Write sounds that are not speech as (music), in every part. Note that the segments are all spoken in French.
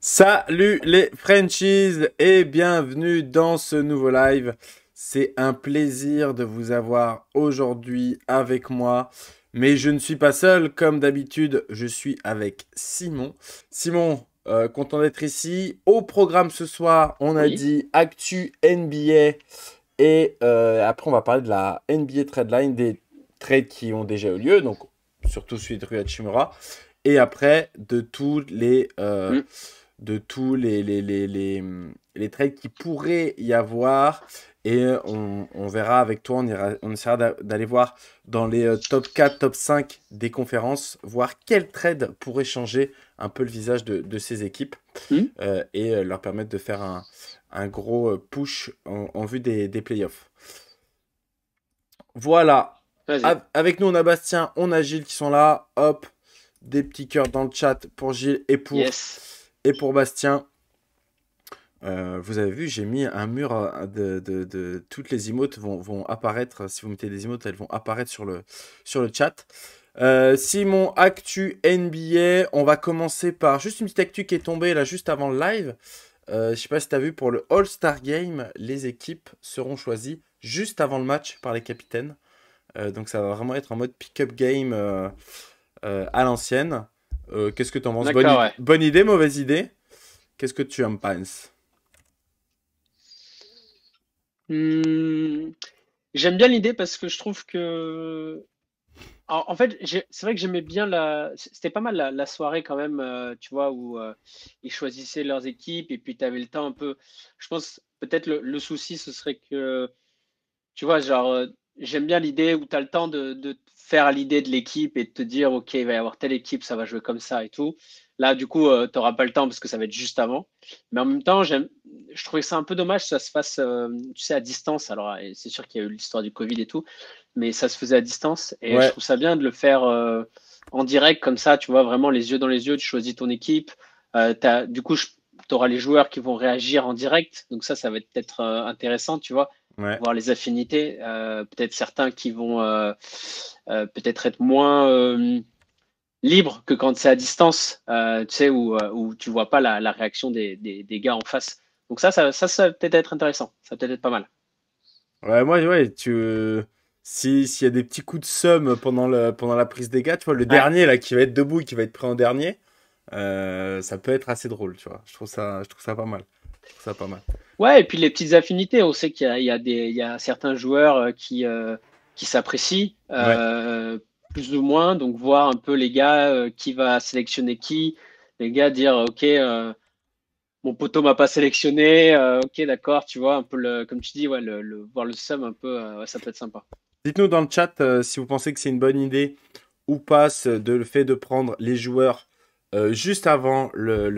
Salut les franchises et bienvenue dans ce nouveau live. C'est un plaisir de vous avoir aujourd'hui avec moi. Mais je ne suis pas seul, comme d'habitude, je suis avec Simon. Simon, euh, content d'être ici. Au programme ce soir, on a dit Actu NBA et euh, après on va parler de la NBA trade line, des trades qui ont déjà eu lieu, donc surtout celui de Et après, de tous les... Euh, mm de tous les, les, trades qui pourraient y avoir. Et on, verra avec toi, on, ira, on essaiera d'aller voir dans les euh, top 4, top 5 des conférences, voir quels trades pourraient changer un peu le visage de, ces équipes mmh. euh, et euh, leur permettre de faire un, gros push en, vue des, playoffs. Voilà. avec nous, on a Bastien, on a Gilles qui sont là. Hop, des petits cœurs dans le chat pour Gilles et pour et pour Bastien, euh, vous avez vu, j'ai mis un mur de, toutes les emotes vont, vont, apparaître. Si vous mettez des emotes, elles vont apparaître sur le, sur le chat. Euh, Simon, actu NBA. On va commencer par juste une petite actu qui est tombée là juste avant le live. Je euh, je sais pas si tu as vu, pour le All-Star Game, les équipes seront choisies juste avant le match par les capitaines. donc ça va vraiment être en mode pick-up game à l'ancienne. Euh, qu'est-ce que tu en penses bonne, idée, mauvaise idée Qu'est-ce que tu en penses J'aime bien l'idée parce que je trouve que. en fait, c'est vrai que j'aimais bien la. C'était pas mal la, soirée quand même, euh, tu vois, où euh, ils choisissaient leurs équipes et puis tu avais le temps un peu. Je pense peut-être le, souci, ce serait que. Tu vois, genre j'aime bien l'idée où tu as le temps de, faire l'idée de l'équipe et de te dire, OK, il va y avoir telle équipe, ça va jouer comme ça et tout. Là, du coup, euh, tu n'auras pas le temps parce que ça va être juste avant. Mais en même temps, je trouvais ça un peu dommage que ça se fasse, euh, tu sais, à distance. Alors, c'est sûr qu'il y a eu l'histoire du Covid et tout, mais ça se faisait à distance. Et je trouve ça bien de le faire euh, en direct, comme ça, tu vois, vraiment les yeux dans les yeux, tu choisis ton équipe. As, du coup, tu auras les joueurs qui vont réagir en direct. Donc ça, ça va être peut-être intéressant, tu vois voir les affinités. Euh, peut-être certains qui vont euh, euh, peut-être être moins libres que quand c'est à distance, tu sais, où, où, tu vois pas la, réaction des, des, gars en face. Donc ça, ça, ça, peut-être être intéressant. Ça peut-être être pas mal. Ouais, moi, ouais, tu s'il y a des petits coups de somme pendant, le, pendant la prise des gars, tu vois, le dernier là qui va être debout et qui va être pris en dernier, ça peut être assez drôle, tu vois. Je trouve ça, je trouve ça pas mal ça pas mal. Ouais, et puis les petites affinités. On sait qu'il y, y, y a, certains joueurs euh, qui, euh, qui s'apprécient, euh, plus ou moins. Donc, voir un peu les gars qui va sélectionner qui. Les gars dire Ok, mon poteau m'a pas sélectionné. ok, d'accord, tu vois, un peu le, comme tu dis, ouais, le, voir le sum un peu, ça peut être sympa. Dites-nous dans le chat si vous pensez que c'est une bonne idée ou pas de le fait de prendre les joueurs juste avant le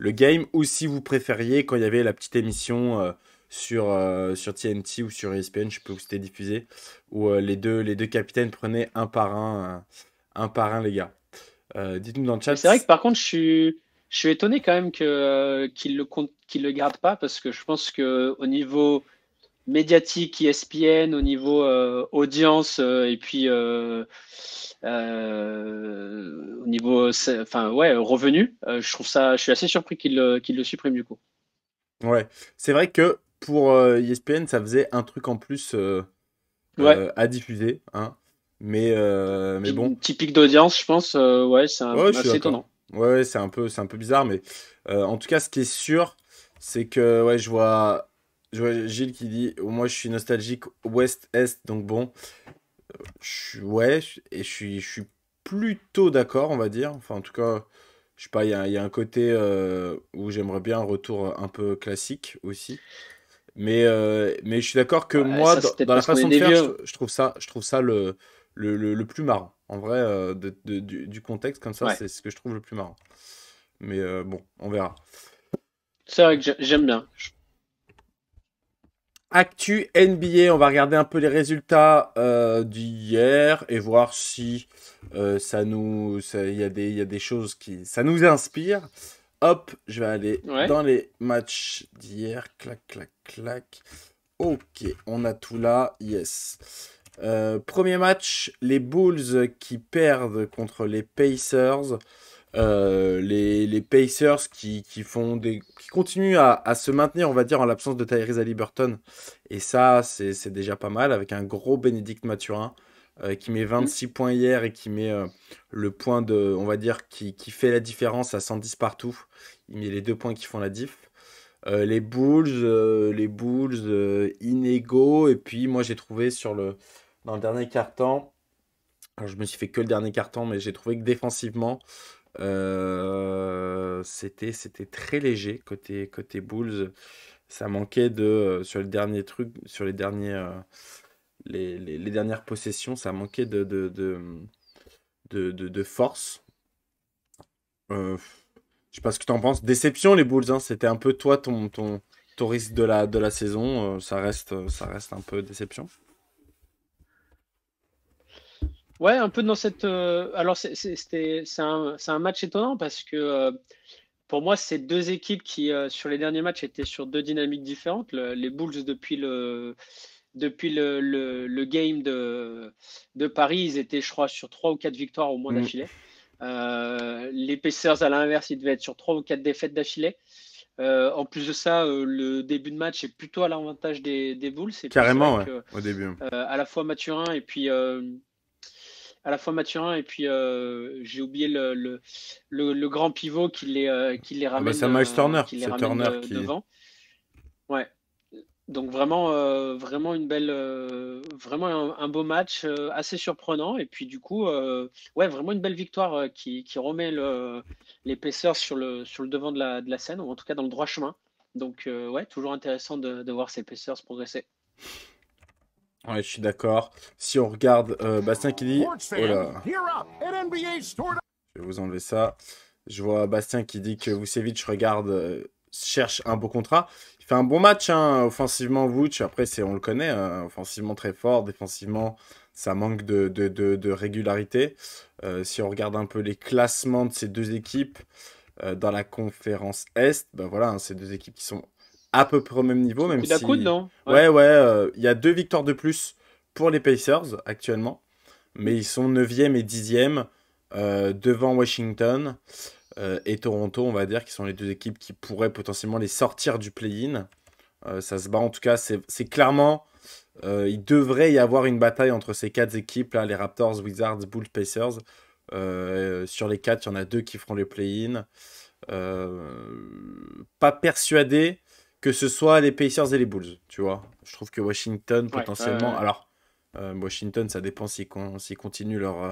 le game, ou si vous préfériez, quand il y avait la petite émission euh, sur, TNT euh, ou sur ESPN, je sais pas où c'était diffusé, où euh, les, deux, les deux capitaines prenaient un par un, un par un les gars. Dites-nous dans le chat. C'est vrai que par contre, je suis, je suis étonné quand même qu'ils ne le, le gardent pas, parce que je pense qu'au niveau médiatique ESPN, au niveau euh, audience euh, et puis euh, au niveau enfin ouais revenu, je trouve ça je suis assez surpris qu'il le supprime du coup. Ouais, c'est vrai que pour ESPN e ça faisait un truc en plus à diffuser hein. Mais mais bon, typique d'audience, je pense ouais, c'est assez étonnant. Ouais, c'est un peu c'est un peu bizarre mais en tout cas ce qui est sûr c'est que ouais, je vois je vois Gilles qui dit Moi, je suis nostalgique ouest-est, donc bon. Je, ouais, et je suis, je suis plutôt d'accord, on va dire. Enfin, en tout cas, je sais pas, il y, a, un côté euh, où j'aimerais bien un retour un peu classique aussi. Mais, euh, mais je suis d'accord que moi, dans, la façon de faire, je, trouve ça, je trouve ça le, le, plus marrant. En vrai, euh, du, contexte comme ça, c'est ce que je trouve le plus marrant. Mais bon, on verra. C'est vrai que j'aime bien. Actu NBA, on va regarder un peu les résultats euh, d'hier et voir si euh, ça nous, il y, a des, y a des choses qui, ça nous inspire. Hop, je vais aller dans les matchs d'hier. Clac, clac, clac. Ok, on a tout là. Yes. Euh, premier match, les Bulls qui perdent contre les Pacers. Euh, les, les, Pacers qui, qui, font des, qui continuent à, à, se maintenir, on va dire, en l'absence de Tyrese Haliburton Et ça, c'est déjà pas mal, avec un gros Bénédicte Mathurin euh, qui met 26 mmh. points hier et qui met euh, le point de, on va dire, qui, qui, fait la différence à 110 partout. Il met les deux points qui font la diff. les Bulls, les Bulls, Inego, et puis moi j'ai trouvé sur le, dans le dernier carton temps je me suis fait que le dernier carton mais j'ai trouvé que défensivement, euh, c'était c'était très léger côté côté Bulls. Ça manquait de euh, sur les derniers trucs, euh, sur les derniers les, dernières possessions, ça manquait de de, de, force. je sais pas ce que tu en penses. Déception les Bulls, hein. c'était un peu toi ton ton, ton risque de la de la saison. ça reste ça reste un peu déception. Ouais, un peu dans cette. Euh, alors, c'est un, match étonnant parce que euh, pour moi, c'est deux équipes qui, euh, sur les derniers matchs, étaient sur deux dynamiques différentes. les Bulls, depuis le, depuis le, game de, de, Paris, ils étaient, je crois, sur trois ou quatre victoires au moins mm. d'affilée. les Pacers, à l'inverse, ils devaient être sur trois ou quatre défaites d'affilée. en plus de ça, le début de match est plutôt à l'avantage des, des Bulls. Carrément, au début. à la fois Mathurin et puis à la fois Mathurin et puis euh, j'ai oublié le, le, grand pivot qui les, euh, qui les ramène. Turner, euh, qui devant. Ouais. Donc vraiment, vraiment une belle, vraiment un, beau match assez surprenant et puis du coup, ouais, vraiment une belle victoire qui, qui, remet l'épaisseur sur le sur le devant de la, de la, scène ou en tout cas dans le droit chemin. Donc ouais, toujours intéressant de, de voir ces Pacers progresser. Ouais, je suis d'accord. Si on regarde euh, Bastien qui dit... Oh je vais vous enlever ça. Je vois Bastien qui dit que Vucevic regarde, euh, cherche un beau contrat. Il fait un bon match, hein, offensivement, Vuce. Après, on le connaît, hein, offensivement très fort, défensivement, ça manque de, de, de, régularité. Euh, si on regarde un peu les classements de ces deux équipes dans la conférence Est, ben voilà, hein, ces deux équipes qui sont à peu près au même niveau, même si. non ouais, ouais, euh, il y a deux victoires de plus pour les Pacers actuellement, mais ils sont 9e et 10e euh, devant Washington euh, et Toronto, on va dire, qui sont les deux équipes qui pourraient potentiellement les sortir du play-in. ça se bat en tout cas, c'est clairement. il devrait y avoir une bataille entre ces quatre équipes, là, les Raptors, Wizards, Bulls, Pacers. sur les quatre, il y en a deux qui feront le play-in. pas persuadé que ce soit les Pacers et les Bulls, tu vois. Je trouve que Washington, potentiellement. Alors, euh, Washington, ça dépend s'ils continuent leur, euh,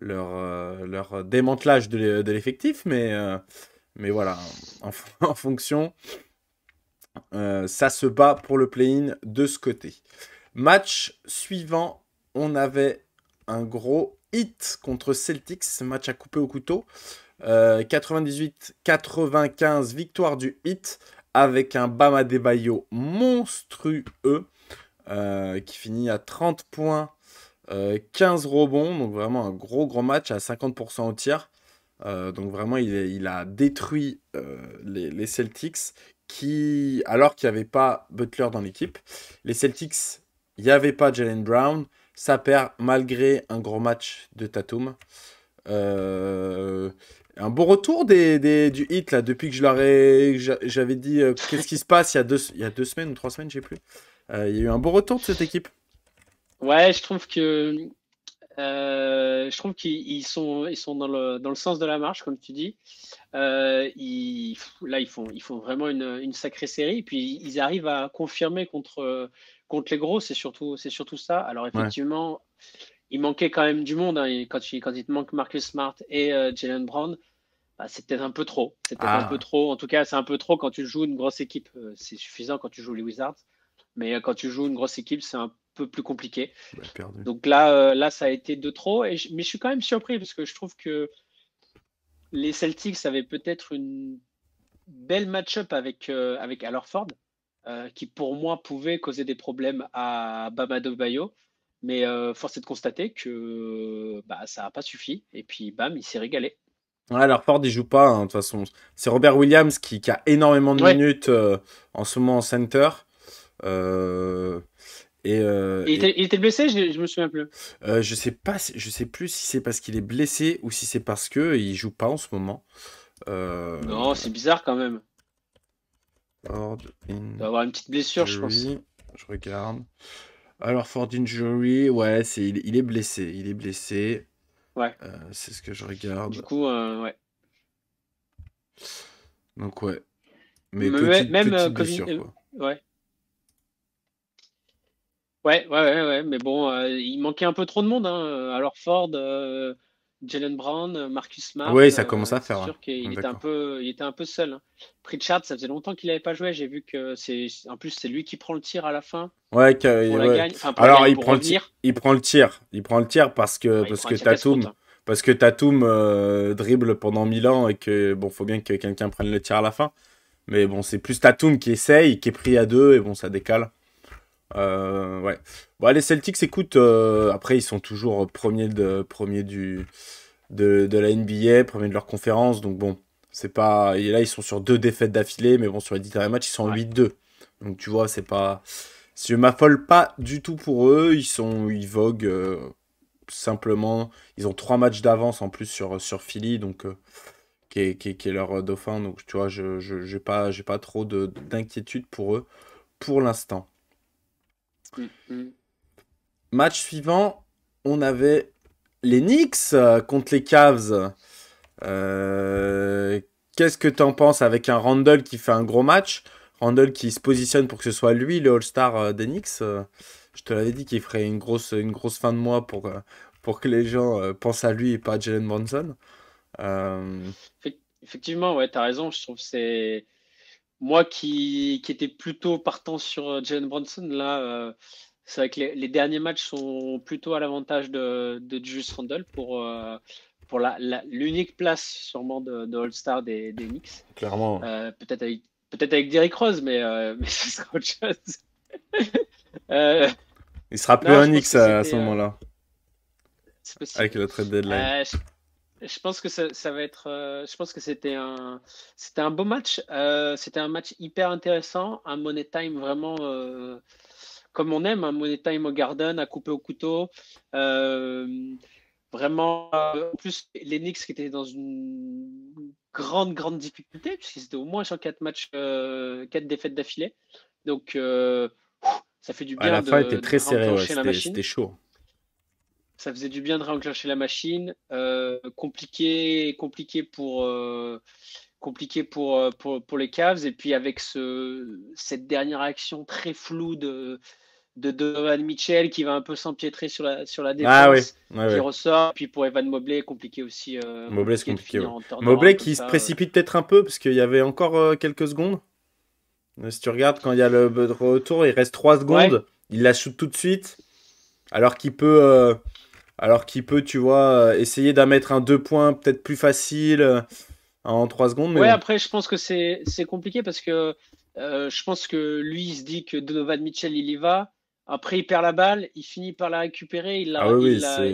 leur, euh, leur démantelage de l'effectif, mais, mais voilà, en, en (laughs) fonction, ça se bat pour le play-in de ce côté. Match suivant, on avait un gros hit contre Celtics, match à couper au couteau. 98-95, victoire du hit avec un Bama Bayo monstrueux euh, qui finit à 30 points, 15 euh, rebonds, donc vraiment un gros gros match à 50% au tir. Euh, donc vraiment il, a détruit les, Celtics qui, alors qu'il n'y avait pas Butler dans l'équipe, les Celtics, il n'y avait pas Jalen Brown, ça perd malgré un gros match de Tatum. Euh, un bon retour des, des, du hit là depuis que je j'avais dit euh, qu'est-ce qui se passe il y a deux il y a deux semaines ou trois semaines je sais plus. Euh, il y a eu un bon retour de cette équipe. Ouais, je trouve que euh, je trouve qu'ils sont ils sont dans le, dans le sens de la marche comme tu dis. ils, là ils font ils font vraiment une, une sacrée série et puis ils arrivent à confirmer contre contre les gros c'est surtout c'est surtout ça. Alors effectivement il manquait quand même du monde. Hein. quand, il, quand il te manque Marcus Smart et euh, Jalen Brown, bah, c'était peut-être un peu trop. C'est un ah. peu trop. En tout cas, c'est un peu trop quand tu joues une grosse équipe. Euh, c'est suffisant quand tu joues les Wizards. Mais euh, quand tu joues une grosse équipe, c'est un peu plus compliqué. Donc là, là, ça a été de trop. Et mais je suis quand même surpris parce que je trouve que les Celtics avaient peut-être une belle match-up avec, avec Alorford, qui pour moi pouvait causer des problèmes à Bamado Bayo. Mais euh, force est de constater que bah, ça n'a pas suffi. Et puis, bam, il s'est régalé. Ouais, alors Ford, il joue pas, hein, de toute façon. C'est Robert Williams qui, a énormément de minutes euh, en ce moment en center. Euh, et, il, était, blessé, je, je me souviens plus. je sais pas, je sais plus si c'est parce qu'il est blessé ou si c'est parce que il joue pas en ce moment. Non, c'est bizarre quand même. Il va avoir une petite blessure, je pense. Je regarde. Alors, Ford injury, ouais, il, est blessé. Il est blessé. Ouais. Euh, c'est ce que je regarde. Du coup, euh, ouais. Donc, ouais. Mais, même euh, blessure, Ouais. Ouais, ouais, ouais, ouais, mais bon, il manquait un peu trop de monde. Hein. Alors Ford, Jalen Brown, euh, Marcus Smart. Oui, ça euh, commence à faire. sûr qu'il hein. était un peu, il était un peu seul. Hein. Pritchard, ça faisait longtemps qu'il n'avait pas joué. J'ai vu que c'est, en plus, c'est lui qui prend le tir à la fin. Ouais, alors il, prend le tir, il prend le tir. Il prend le tir parce que hein. parce que Tatum, parce que Tatum dribble pendant mille ans et que bon, faut bien que quelqu'un prenne le tir à la fin. Mais bon, c'est plus Tatum qui essaye, qui est pris à deux et bon, ça décale. Euh, ouais. Bon, les Celtics, écoutent euh, après, ils sont toujours premiers de, premier du, de, de, la NBA, premiers de leur conférence. Donc, bon, c'est pas. Et là, ils sont sur deux défaites d'affilée, mais bon, sur les 10 derniers matchs, ils sont 8-2. Donc, tu vois, c'est pas. je m'affole pas du tout pour eux, ils sont. Ils voguent euh, simplement. Ils ont trois matchs d'avance en plus sur, sur Philly, donc. Qui est, qui, leur dauphin, donc tu vois, je n'ai j'ai pas, pas trop d'inquiétude pour eux pour l'instant. Mm, mm. Match suivant, on avait les Knicks euh, contre les Cavs. Euh, qu'est-ce que tu en penses avec un Randall qui fait un gros match Randall qui se positionne pour que ce soit lui le All-Star euh, des Knicks. Je te l'avais dit qu'il ferait une grosse, une grosse fin de mois pour, pour que les gens pensent à lui et pas à Jalen Bronson. Effectivement, ouais, tu raison. Je trouve c'est moi qui, qui étais plutôt partant sur euh, Jalen Bronson, là, euh, c'est vrai que les, derniers matchs sont plutôt à l'avantage de, de Julius Randle pour, euh, pour l'unique la, l'unique place sûrement de, de All-Star des, des Knicks. Clairement. peut-être avec, peut avec Derrick Rose, mais, (laughs) mais ce sera autre chose. (laughs) Il sera plus un Knicks à, ce moment-là. Avec le trade deadline. Je je pense que ça, va être. Euh, je pense que c'était un, c'était un beau match. Euh, c'était un match hyper intéressant, un money time vraiment euh, comme on aime, un money time au Garden, à couper au couteau. vraiment, en plus les Knicks qui étaient dans une grande grande difficulté puisqu'ils étaient au moins sur quatre matchs, quatre défaites d'affilée. Donc ça fait du bien. À la fin, était très serré, c'était chaud. Ça faisait du bien de réenclencher la machine. Euh, compliqué, compliqué pour, euh, compliqué euh, pour, pour, les Cavs. Et puis avec ce, cette dernière action très floue de, de Donovan Mitchell qui va un peu s'empiétrer sur la, sur la défense, ah oui, qui ressort. Puis pour Evan Mobley, compliqué aussi. Mobley, qui se précipite peut-être un peu parce qu'il y avait encore quelques secondes. Si tu regardes, quand il y a le retour, il reste 3 secondes. Il la shoot tout de suite. Alors qu'il peut alors qu'il peut, tu vois, euh, essayer mettre un deux points peut-être plus facile euh, en trois secondes. Mais... après, je pense que c'est compliqué parce que euh, je pense que lui, il se dit que Donovan Mitchell, il y va. Après, il perd la balle, il finit par la récupérer, il la, ah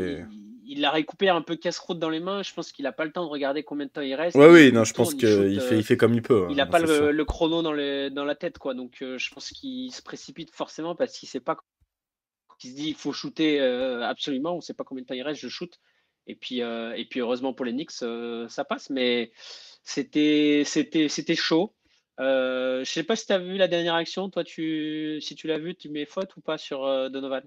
il, récupère un peu casse croûte dans les mains. Je pense qu'il n'a pas le temps de regarder combien de temps il reste. Oui, oui, non, je pense qu'il fait, il fait comme il peut. Hein, il n'a pas le, chrono dans, dans la tête, quoi. Donc, je pense qu'il se précipite forcément parce qu'il ne sait pas qui se dit il faut shooter euh, absolument, on ne sait pas combien de temps il reste, je shoot. Et puis, euh, et puis heureusement pour les Knicks, euh, ça passe, mais c'était chaud. je ne sais pas si tu as vu la dernière action, toi, tu, si tu l'as vu, tu mets faute ou pas sur Donovan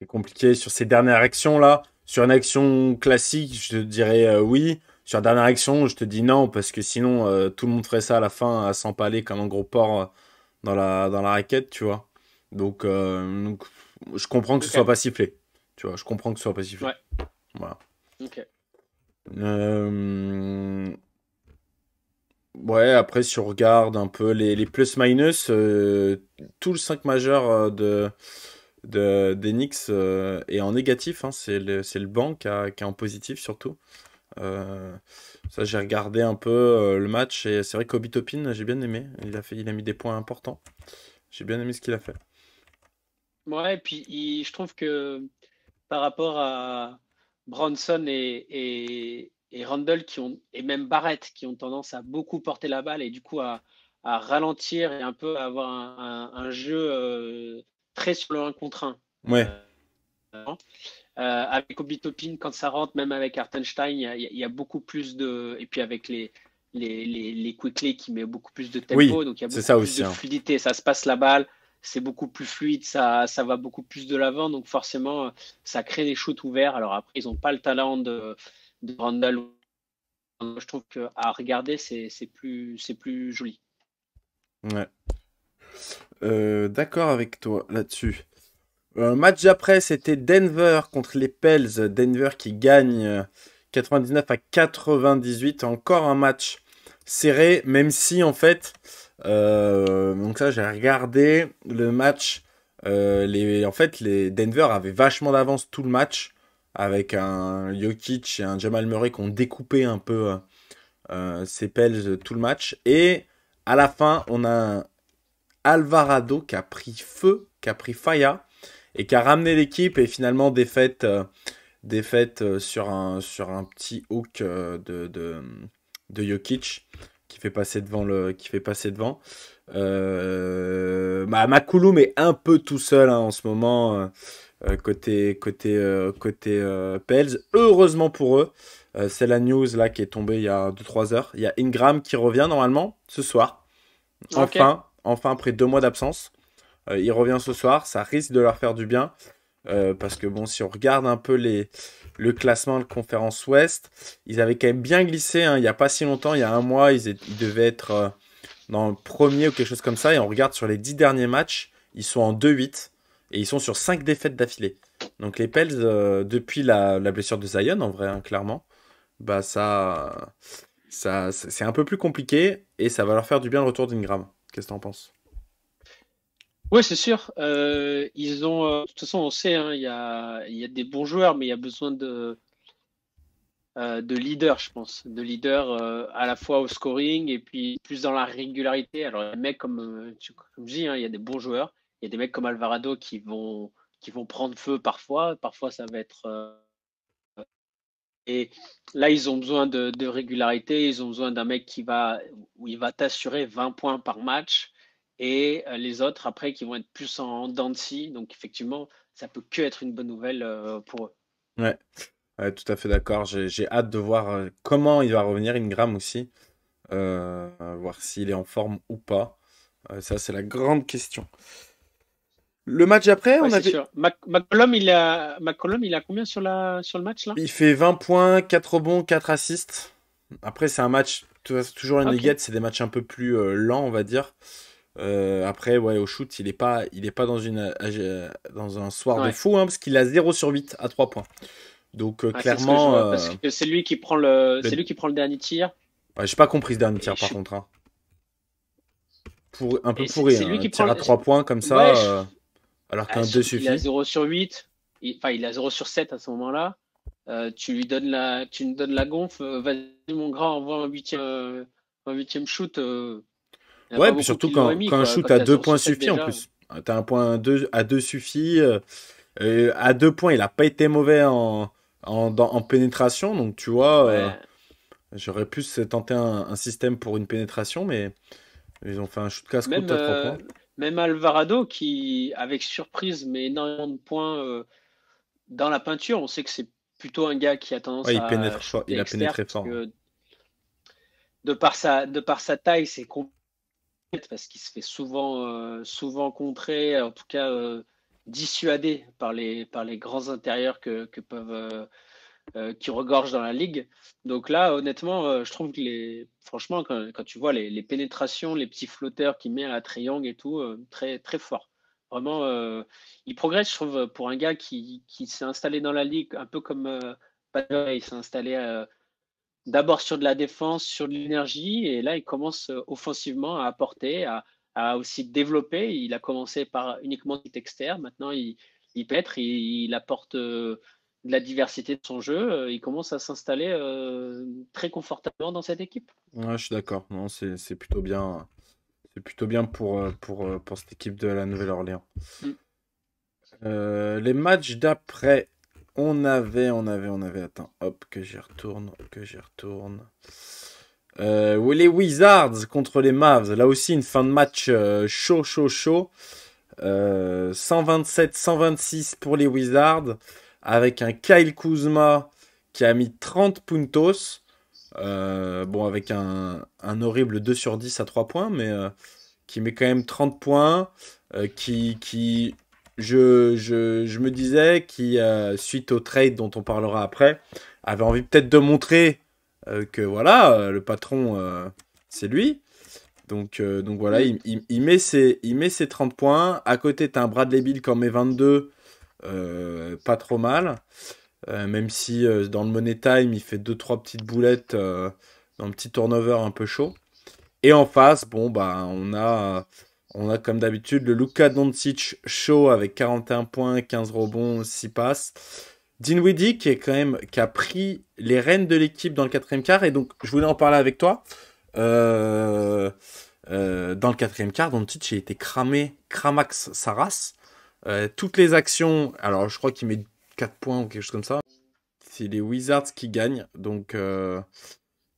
C'est compliqué sur ces dernières actions-là. Sur une action classique, je te dirais oui. Sur la dernière action, je te dis non, parce que sinon, tout le monde ferait ça à la fin, à s'empaler comme un gros porc dans la, dans la raquette, tu vois. Donc, donc, je comprends que ce soit pas sifflé. Tu vois, je comprends que ce soit pas sifflé. Ouais. Voilà. Ok. Euh, ouais, après, si on regarde un peu les, les plus-minus, euh, tout le 5 majeur euh, de d'Enix de, est en négatif. Hein. c'est le, le banc qui, est en positif surtout. ça, j'ai regardé un peu le match et c'est vrai qu'Obi Topin, j'ai bien aimé. Il a, fait, il a mis des points importants. J'ai bien aimé ce qu'il a fait. Ouais, puis je trouve que par rapport à Bronson et, Randall, qui ont, et même Barrett, qui ont tendance à beaucoup porter la balle et du coup à, ralentir et un peu avoir un, jeu euh, très sur le 1 contre 1. Ouais. Euh, euh avec quand ça rentre, même avec Artenstein, il y, a beaucoup plus de. Et puis avec les, les, les, les qui met beaucoup plus de tempo, donc il y a beaucoup plus de hein. fluidité. Ça se passe la balle, c'est beaucoup plus fluide, ça, ça va beaucoup plus de l'avant, donc forcément, euh, ça crée des shoots ouverts. Alors après, ils n'ont pas le talent de, de Randall. Je trouve qu'à regarder, c'est plus, plus joli. Ouais. Euh, d'accord avec toi là-dessus. Euh, match après, c'était Denver contre les Pels. Denver qui gagne 99 euh, à 98. Encore un match serré, même si en fait, euh, donc ça, j'ai regardé le match. Euh, en fait, les Denver avaient vachement d'avance tout le match avec un Jokic et un Jamal Murray qui ont découpé un peu euh, ses pelles tout le match. Et à la fin, on a Alvarado qui a pris feu, qui a pris faya et qui a ramené l'équipe et finalement défaite, défaite sur, un, sur un petit hook de, de, de, Jokic qui fait passer devant le, qui fait passer devant. est euh, bah, un peu tout seul hein, en ce moment euh, euh, côté côté côté Pels. Heureusement pour eux, c'est la news là qui est tombée il y a 2-3 heures. Il y a Ingram qui revient normalement ce soir. Enfin, après deux mois d'absence, il revient ce soir. Ça risque de leur faire du bien parce que bon, si on regarde un peu les le classement de conférence Ouest. Ils avaient quand même bien glissé, hein. il n'y a pas si longtemps, il y a un mois, ils, devaient être euh, dans le premier ou quelque chose comme ça. Et on regarde sur les dix derniers matchs, ils sont en 2-8 et ils sont sur cinq défaites d'affilée. Donc les Pels, euh, depuis la, blessure de Zion, en vrai, hein, clairement, bah ça, ça c'est un peu plus compliqué et ça va leur faire du bien le retour d'Ingram. Qu'est-ce que en penses oui, c'est sûr. Euh, ils ont, euh, de toute façon, on sait, hein, il y, a, des bons joueurs, mais il y a besoin de, euh, de leaders, je pense. De leaders à la fois au scoring et puis plus dans la régularité. Alors, il des mecs comme, dis, hein, il y a des bons joueurs. Il y a des mecs comme Alvarado qui vont, prendre feu parfois. Parfois, ça va être. et là, ils ont besoin de, régularité. Ils ont besoin d'un mec qui va, où il va t'assurer 20 points par match et euh, les autres après qui vont être plus en dents Donc effectivement, ça peut que être une bonne nouvelle euh, pour eux. Ouais. tout à fait d'accord. J'ai hâte de voir euh, comment il va revenir Ingram aussi, voir s'il est en forme ou pas. ça, c'est la grande question. Le match après, on McCollum, il a... il a combien sur, la... sur le match là Il fait 20 points, 4 rebonds, 4 assists. Après, c'est un match, toujours une okay. c'est des matchs un peu plus lents, on va dire. Euh, après, ouais, au shoot, il n'est pas, il est pas dans, une, euh, dans un soir de fou, hein, parce qu'il a 0 sur 8 à 3 points. Donc euh, ah, clairement. C'est lui, qui prend le, ben- lui qui prend le dernier tir. J'ai pas compris ce dernier tir par contre. Hein. Pour, un peu pourri. C'est hein. lui qui à 3 points comme ça, alors qu'un 2 ah, suffit. Il a 0 sur 8, il... enfin il a 0 sur 7 à ce moment-là. tu lui donnes la, tu lui donnes la gonfle, vas-y mon grand, envoie un huitième, un shoot, Ouais, surtout quand, quand un shoot à deux points suffit en plus. T'as un point à deux, à deux suffit. Euh, à deux points, il a pas été mauvais en, pénétration, donc tu vois, euh, j'aurais pu tenter un, système pour une pénétration, mais ils ont fait un shoot casse euh, Même Alvarado, qui, avec surprise, mais énormément de points dans la peinture, on sait que c'est plutôt un gars qui a tendance il à. il a pénétré fort. Hein. De par sa, de par sa taille, c'est compliqué parce qu'il se fait souvent, euh, souvent contrer, en tout cas euh, dissuadé par les, par les grands intérieurs que, que peuvent, euh, euh, qui regorgent dans la ligue. Donc là, honnêtement, je trouve que les, franchement, quand, tu vois les, les, pénétrations, les petits flotteurs qu'il met à la triangle et tout, très, très fort. Vraiment, il progresse, je trouve, pour un gars qui, qui s'est installé dans la ligue, un peu comme il s'est installé d'abord sur de la défense, sur de l'énergie, et là, il commence euh, offensivement à apporter, à, aussi développer. Il a commencé par uniquement du externe, maintenant il, il pètre, il, apporte euh, de la diversité de son jeu, euh, il commence à s'installer très confortablement dans cette équipe. je suis d'accord, non, c'est, plutôt bien. C'est plutôt bien pour, pour, pour cette équipe de la Nouvelle-Orléans. Mm. les matchs d'après, on avait, on avait, on avait. Attends, hop, que j'y retourne, que j'y retourne. Euh, les Wizards contre les Mavs. Là aussi, une fin de match euh, chaud, chaud, chaud. 127-126 euh, pour les Wizards. Avec un Kyle Kuzma qui a mis 30 puntos. bon, avec un, horrible 2 sur 10 à 3 points, mais qui met quand même 30 points. qui, qui je, me disais qui, euh, suite au trade dont on parlera après, avait envie peut-être de montrer euh, que voilà, euh, le patron, c'est lui. Donc, donc voilà, il, met ses, il met ses 30 points. À côté, t'as un Bradley Bill qui en met 22. pas trop mal. même si dans le Money Time, il fait 2-3 petites boulettes dans un petit turnover un peu chaud. Et en face, bon, bah, on a on a comme d'habitude le Luka Doncic show avec 41 points, 15 rebonds, 6 passes. Dinwiddie qui est quand même qui a pris les rênes de l'équipe dans le quatrième quart et donc je voulais en parler avec toi. Euh, euh, dans le quatrième quart, Doncic a été cramé, cramax sa race. Euh, toutes les actions, alors je crois qu'il met 4 points ou quelque chose comme ça. C'est les Wizards qui gagnent, donc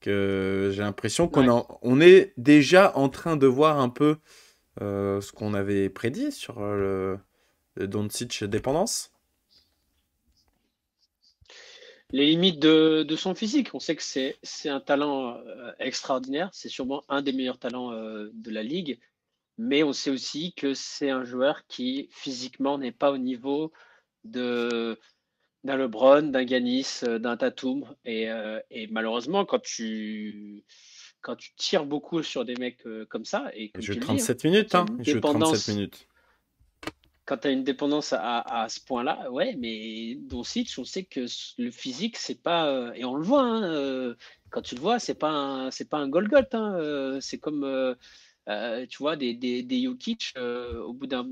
que j'ai l'impression qu'on est déjà en train de voir un peu euh, ce qu'on avait prédit sur euh, le, Don Doncic dépendance les limites de, son physique. On sait que c'est un talent euh, extraordinaire, c'est sûrement un des meilleurs talents de la ligue, mais on sait aussi que c'est un joueur qui physiquement n'est pas au niveau de d'un LeBron, d'un Ganis, d'un Tatum. et, malheureusement, quand tu quand tu tires beaucoup sur des mecs euh, comme ça. Et je 37 minutes, hein, hein. Je 37 minutes. Quand tu as une dépendance à, ce point-là, ouais, mais Doncic, on sait que le physique, c'est pas. Euh, et on le voit, hein, euh, quand tu le vois, c'est pas c'est pas un gold Hein, c'est comme. tu vois, des, des, des Jokic, au bout d'un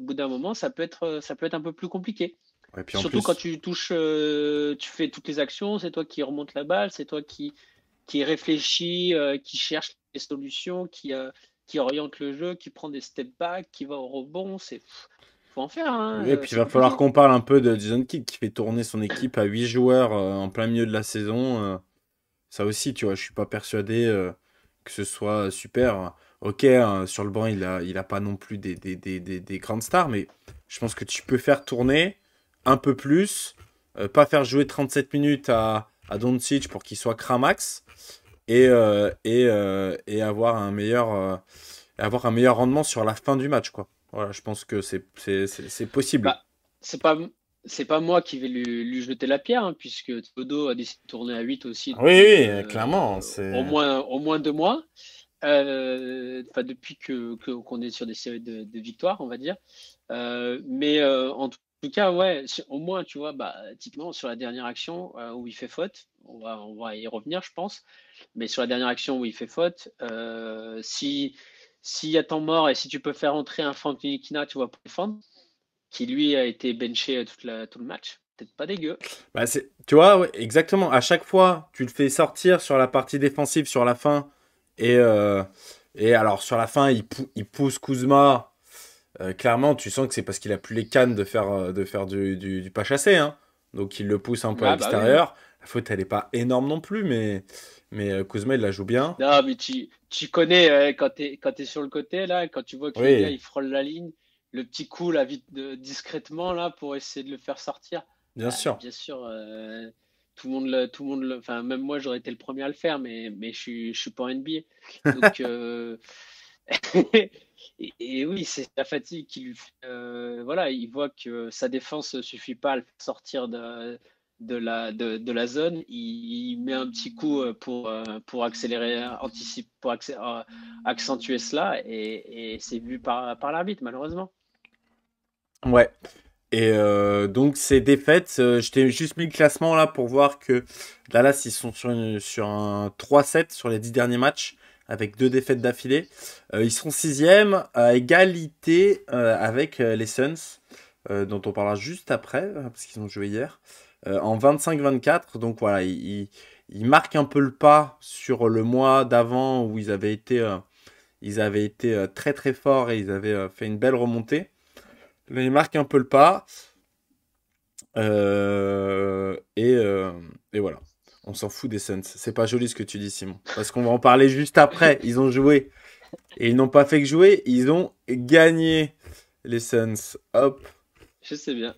bout d'un moment, ça peut être ça peut être un peu plus compliqué. puis Surtout quand tu touches, tu fais toutes les actions, c'est toi qui remonte la balle, c'est toi qui qui réfléchit, euh, qui cherche des solutions, qui, euh, qui oriente le jeu, qui prend des step back, qui va au rebond. C'est faut en faire. Hein, et puis euh, il va falloir qu'on parle un peu de Jason Kidd qui fait tourner son équipe à 8 joueurs en plein milieu de la saison. ça aussi, tu vois, je suis pas persuadé que ce soit super. Ok, hein, sur le banc, il n'a il a pas non plus des, des, grandes stars, mais je pense que tu peux faire tourner un peu plus, pas faire jouer 37 minutes à, à Doncic pour qu'il soit cramax et, euh, euh, et, avoir, un meilleur, euh, avoir un meilleur rendement sur la fin du match. Quoi. Voilà, je pense que c'est possible. Bah, c'est pas c'est pas moi qui vais lui, jeter la pierre, hein, puisque Todo a décidé de tourner à 8 aussi. oui, oui clairement. Au moins, au moins deux mois. Euh, depuis qu'on que, qu'on est sur des séries de, victoires, on va dire. mais en tout en tout cas, ouais, au moins, tu vois, bah, typiquement sur la dernière action euh, où il fait faute, on va, y revenir, je pense, mais sur la dernière action où il fait faute, euh, si s'il y a temps mort et si tu peux faire entrer un Frank tu vois, pour défendre, qui lui a été benché euh, tout le match, peut-être pas dégueu. Bah, tu vois, exactement, à chaque fois, tu le fais sortir sur la partie défensive sur la fin, et, et alors sur la fin, il, il pousse Kuzma euh, clairement, tu sens que c'est parce qu'il a plus les cannes de faire, euh, de faire du, du, pas chassé. Hein. Donc il le pousse un peu ah à bah l'extérieur. La faute, elle n'est pas énorme non plus, mais, mais euh, Kuzma, il la joue bien. Non, mais tu, tu connais quand tu es, sur le côté, là, quand tu vois que il frôle la ligne, le petit coup, la vite, discrètement, là, pour essayer de le faire sortir. Bien bah, sûr. Bien sûr. tout le monde, tout le monde, enfin, même moi, j'aurais été le premier à le faire, mais, mais je ne suis, je suis pas en NBA. Donc. (laughs) Et, oui, c'est la fatigue qui lui. Euh, voilà, il voit que sa défense ne suffit pas à le faire sortir de, la, de, la zone. Il, met un petit coup euh, pour, euh, pour accélérer, anticipe pour euh, accentuer cela. Et, c'est vu par, par l'arbitre, malheureusement. Ouais. Et donc ces défaites, je t'ai juste mis le classement là pour voir que Dallas ils sont sur, sur un 3-7 sur les 10 derniers matchs avec deux défaites d'affilée. Euh, ils sont sixième à égalité euh, avec euh, les Suns, dont on parlera juste après, hein, parce qu'ils ont joué hier, en 25-24. Donc voilà, ils, marquent un peu le pas sur le mois d'avant où ils avaient été, ils avaient été très très forts et ils avaient fait une belle remontée. Mais ils marquent un peu le pas. et, et, voilà. On s'en fout des Suns. C'est pas joli ce que tu dis, Simon. Parce qu'on va en parler juste après. Ils ont joué. Et ils n'ont pas fait que jouer. Ils ont gagné les Suns. Hop. Je sais bien.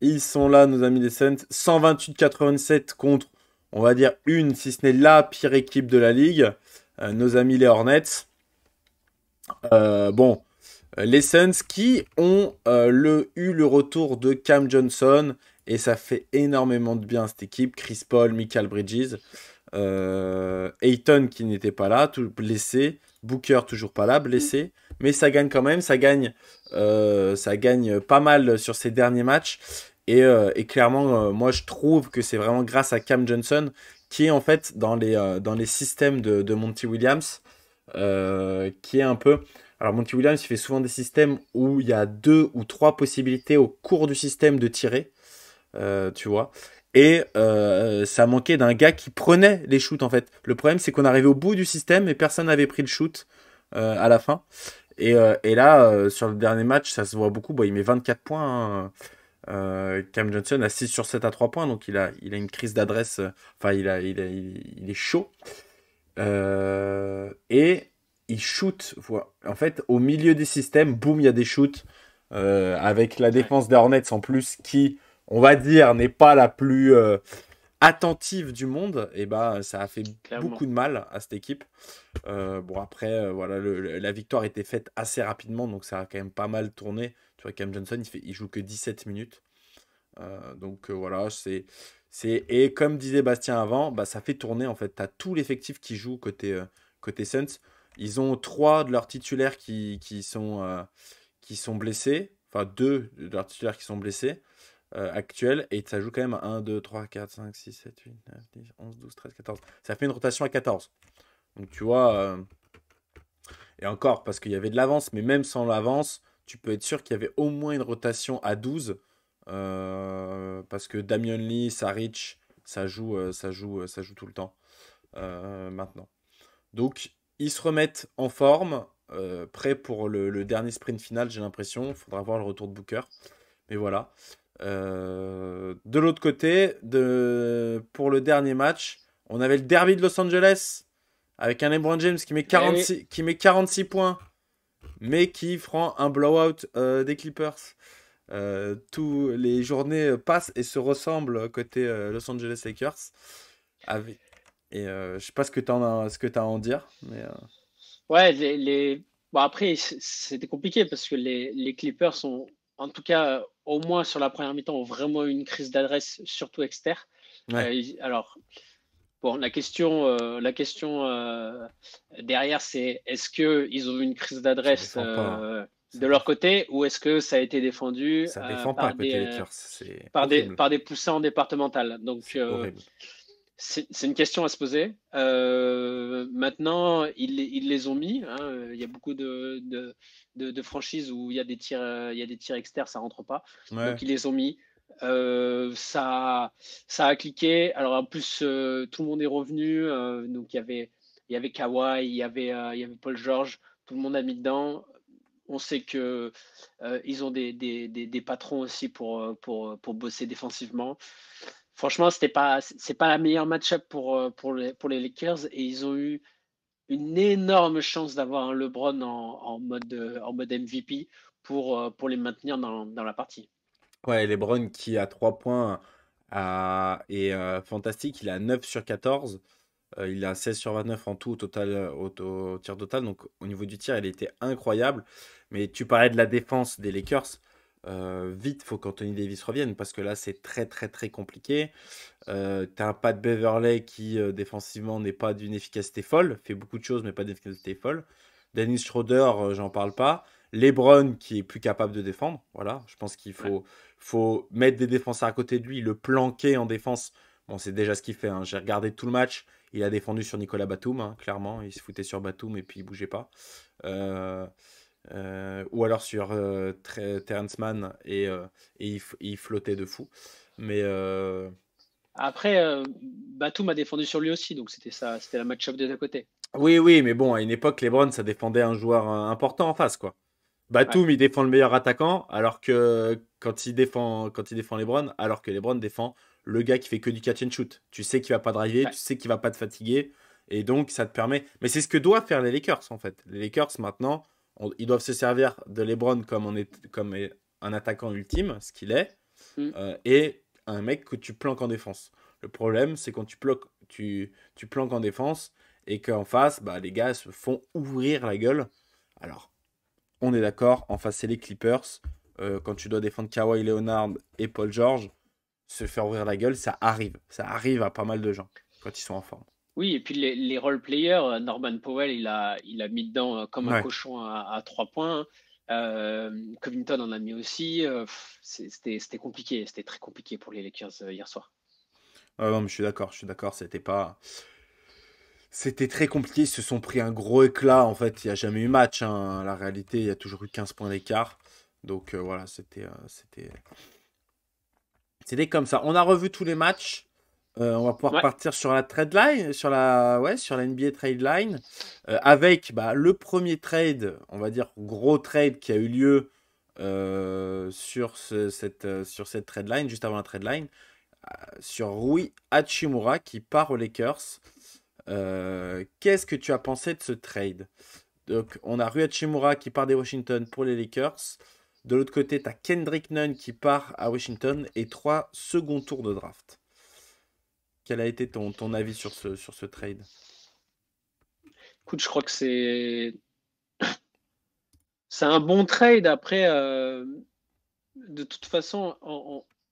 Ils sont là, nos amis des Suns. 128-87 contre, on va dire, une, si ce n'est la pire équipe de la ligue. Euh, nos amis les Hornets. Euh, bon, euh, les Suns qui ont le, eu le retour de Cam Johnson et ça fait énormément de bien cette équipe. Chris Paul, Michael Bridges, euh, Ayton qui n'était pas là, tout blessé. Booker toujours pas là, blessé. Mais ça gagne quand même, ça gagne, euh, ça gagne pas mal sur ces derniers matchs. Et, euh, clairement, euh, moi je trouve que c'est vraiment grâce à Cam Johnson qui est en fait dans les, dans les systèmes de, Monty Williams, qui est un peu... Alors Monty Williams, il fait souvent des systèmes où il y a deux ou trois possibilités au cours du système de tirer. Euh, tu vois. Et euh, ça manquait d'un gars qui prenait les shoots en fait. Le problème c'est qu'on arrivait au bout du système et personne n'avait pris le shoot euh, à la fin. Et, là, sur le dernier match, ça se voit beaucoup. Bon, il met 24 points. Hein. Cam Johnson a 6 sur 7 à 3 points. Donc il a, il a une crise d'adresse. Enfin, il, a, il, est chaud. et il shoot. En fait, au milieu des systèmes, boum, il y a des shoots. avec la défense des en plus qui on va dire, n'est pas la plus euh, attentive du monde, et eh ben, ça a fait beaucoup de mal à cette équipe. Euh, bon après, euh, voilà, la victoire était faite assez rapidement, donc ça a quand même pas mal tourné. Tu vois, Cam Johnson, il, fait, joue que 17 minutes. donc voilà, c'est, c'est. Et comme disait Bastien avant, bah, ça fait tourner en fait. Tu as tout l'effectif qui joue côté, côté Suns. Ils ont trois de leurs titulaires qui, qui sont, qui sont blessés. Enfin, deux de leurs titulaires qui sont blessés. Euh, actuel et ça joue quand même 1, 2, 3, 4, 5, 6, 7, 8, 9, 10, 11, 12, 13, 14. Ça fait une rotation à 14. Donc tu vois, euh, et encore parce qu'il y avait de l'avance, mais même sans l'avance, tu peux être sûr qu'il y avait au moins une rotation à 12 euh, parce que Damien Lee, Saric, ça joue, ça joue, ça joue tout le temps maintenant. Donc ils se remettent en forme. prêts pour le, le, dernier sprint final, j'ai l'impression. Il faudra voir le retour de Booker. Mais voilà. Euh, de l'autre côté, de, pour le dernier match, on avait le derby de Los Angeles avec un LeBron James qui met 46, eh qui met 46 points, mais qui prend un blowout euh, des Clippers. Euh, tous les journées passent et se ressemblent côté euh, Los Angeles Lakers. Avec... Et je sais pas ce que tu as, as à en dire. Mais, Ouais, les, Bon, après, c'était compliqué parce que les, les Clippers sont, en tout cas au moins sur la première mi-temps, ont vraiment eu une crise d'adresse, surtout externe. Euh, alors, la question, euh, la question euh, derrière, c'est est-ce qu'ils ont eu une crise d'adresse hein. de leur côté ou est-ce que ça a été défendu par, des, Par, des, poussins départementaux c'est une question à se poser. Euh, maintenant, ils, les ont mis. Hein. Il y a beaucoup de, franchises où il y a des tirs, euh, il externes, ça rentre pas. Donc ils les ont mis. Euh, ça, a cliqué. Alors en plus, tout le monde est revenu. donc il y avait, il Kawhi, il y avait, Paul George. Tout le monde a mis dedans. On sait que ils ont des, patrons aussi pour bosser défensivement franchement, c'était pas c'est pas la meilleure match-up pour, euh, pour, les, pour les Lakers et ils ont eu une énorme chance d'avoir un LeBron en, mode, en mode euh, MVP pour, euh, pour les maintenir dans, la partie. Ouais, LeBron qui a 3 points et est fantastique. Il a 9 sur 14. il a 16 sur 29 en tout au, total, au, au, tir total. Donc au niveau du tir, il était incroyable. Mais tu parlais de la défense des Lakers vite euh, vite, faut qu'Anthony Davis revienne parce que là, c'est très, très, très compliqué. Euh, T'as un Pat Beverley qui, euh, défensivement, n'est pas d'une efficacité folle, fait beaucoup de choses, mais pas d'une efficacité folle. Dennis Schroeder, euh, j'en parle pas. Lebron qui est plus capable de défendre. Voilà, je pense qu'il faut, mettre des défenseurs à côté de lui, le planquer en défense. Bon, c'est déjà ce qu'il fait. Hein. J'ai regardé tout le match. Il a défendu sur Nicolas Batum, hein, clairement. Il se foutait sur Batum et puis il bougeait pas. Euh, euh, ou alors sur euh, Terence Mann et, euh, il, flottait de fou. Mais. Après, Batum a défendu sur lui aussi, donc c'était ça, c'était la match-up des deux côté Oui, oui, mais bon, à une époque, LeBron, ça défendait un joueur important en face, quoi. Batum, il défend le meilleur attaquant, alors que quand il défend, quand il défend LeBron, alors que LeBron défend le gars qui fait que du catch and shoot. Tu sais qu'il va pas driver, tu sais qu'il va pas te fatiguer, et donc ça te permet. Mais c'est ce que doivent faire les Lakers en fait. Les Lakers maintenant, ils doivent se servir de LeBron comme, on est, comme un attaquant ultime, ce qu'il est, mm. euh, et un mec que tu planques en défense. Le problème, c'est quand tu, planques, tu, planques en défense et qu'en face, bah, les gars se font ouvrir la gueule. Alors, on est d'accord, en face, c'est les Clippers. Euh, quand tu dois défendre Kawhi Leonard et Paul George, se faire ouvrir la gueule, ça arrive. Ça arrive à pas mal de gens quand ils sont en forme. Oui, et puis les, role-players, euh, Norman Powell, il a, il a mis dedans euh, comme un cochon à, trois points. Euh, Covington en a mis aussi. C'était compliqué, c'était très compliqué pour les Lakers hier soir. Ah je suis d'accord, je suis d'accord, c'était pas. C'était très compliqué, ils se sont pris un gros éclat en fait, il n'y a jamais eu match. Hein. La réalité, il y a toujours eu 15 points d'écart. Donc voilà, c'était. c'était comme ça. On a revu tous les matchs. Euh, on va pouvoir partir sur la trade line, sur la, ouais, sur la NBA trade line, euh, avec bah, le premier trade, on va dire gros trade qui a eu lieu euh, sur, cette, sur cette trade line, juste avant la trade line, sur Rui Hachimura qui part aux Lakers. Qu'est-ce que tu as pensé de ce trade Donc, on a Rui Hachimura qui part des Washington pour les Lakers. De l'autre côté, tu as Kendrick Nunn qui part à Washington et trois second tours de draft. Quel a été ton, avis sur ce, sur ce trade Écoute, je crois que c'est. C'est un bon trade. Après, euh, de toute façon,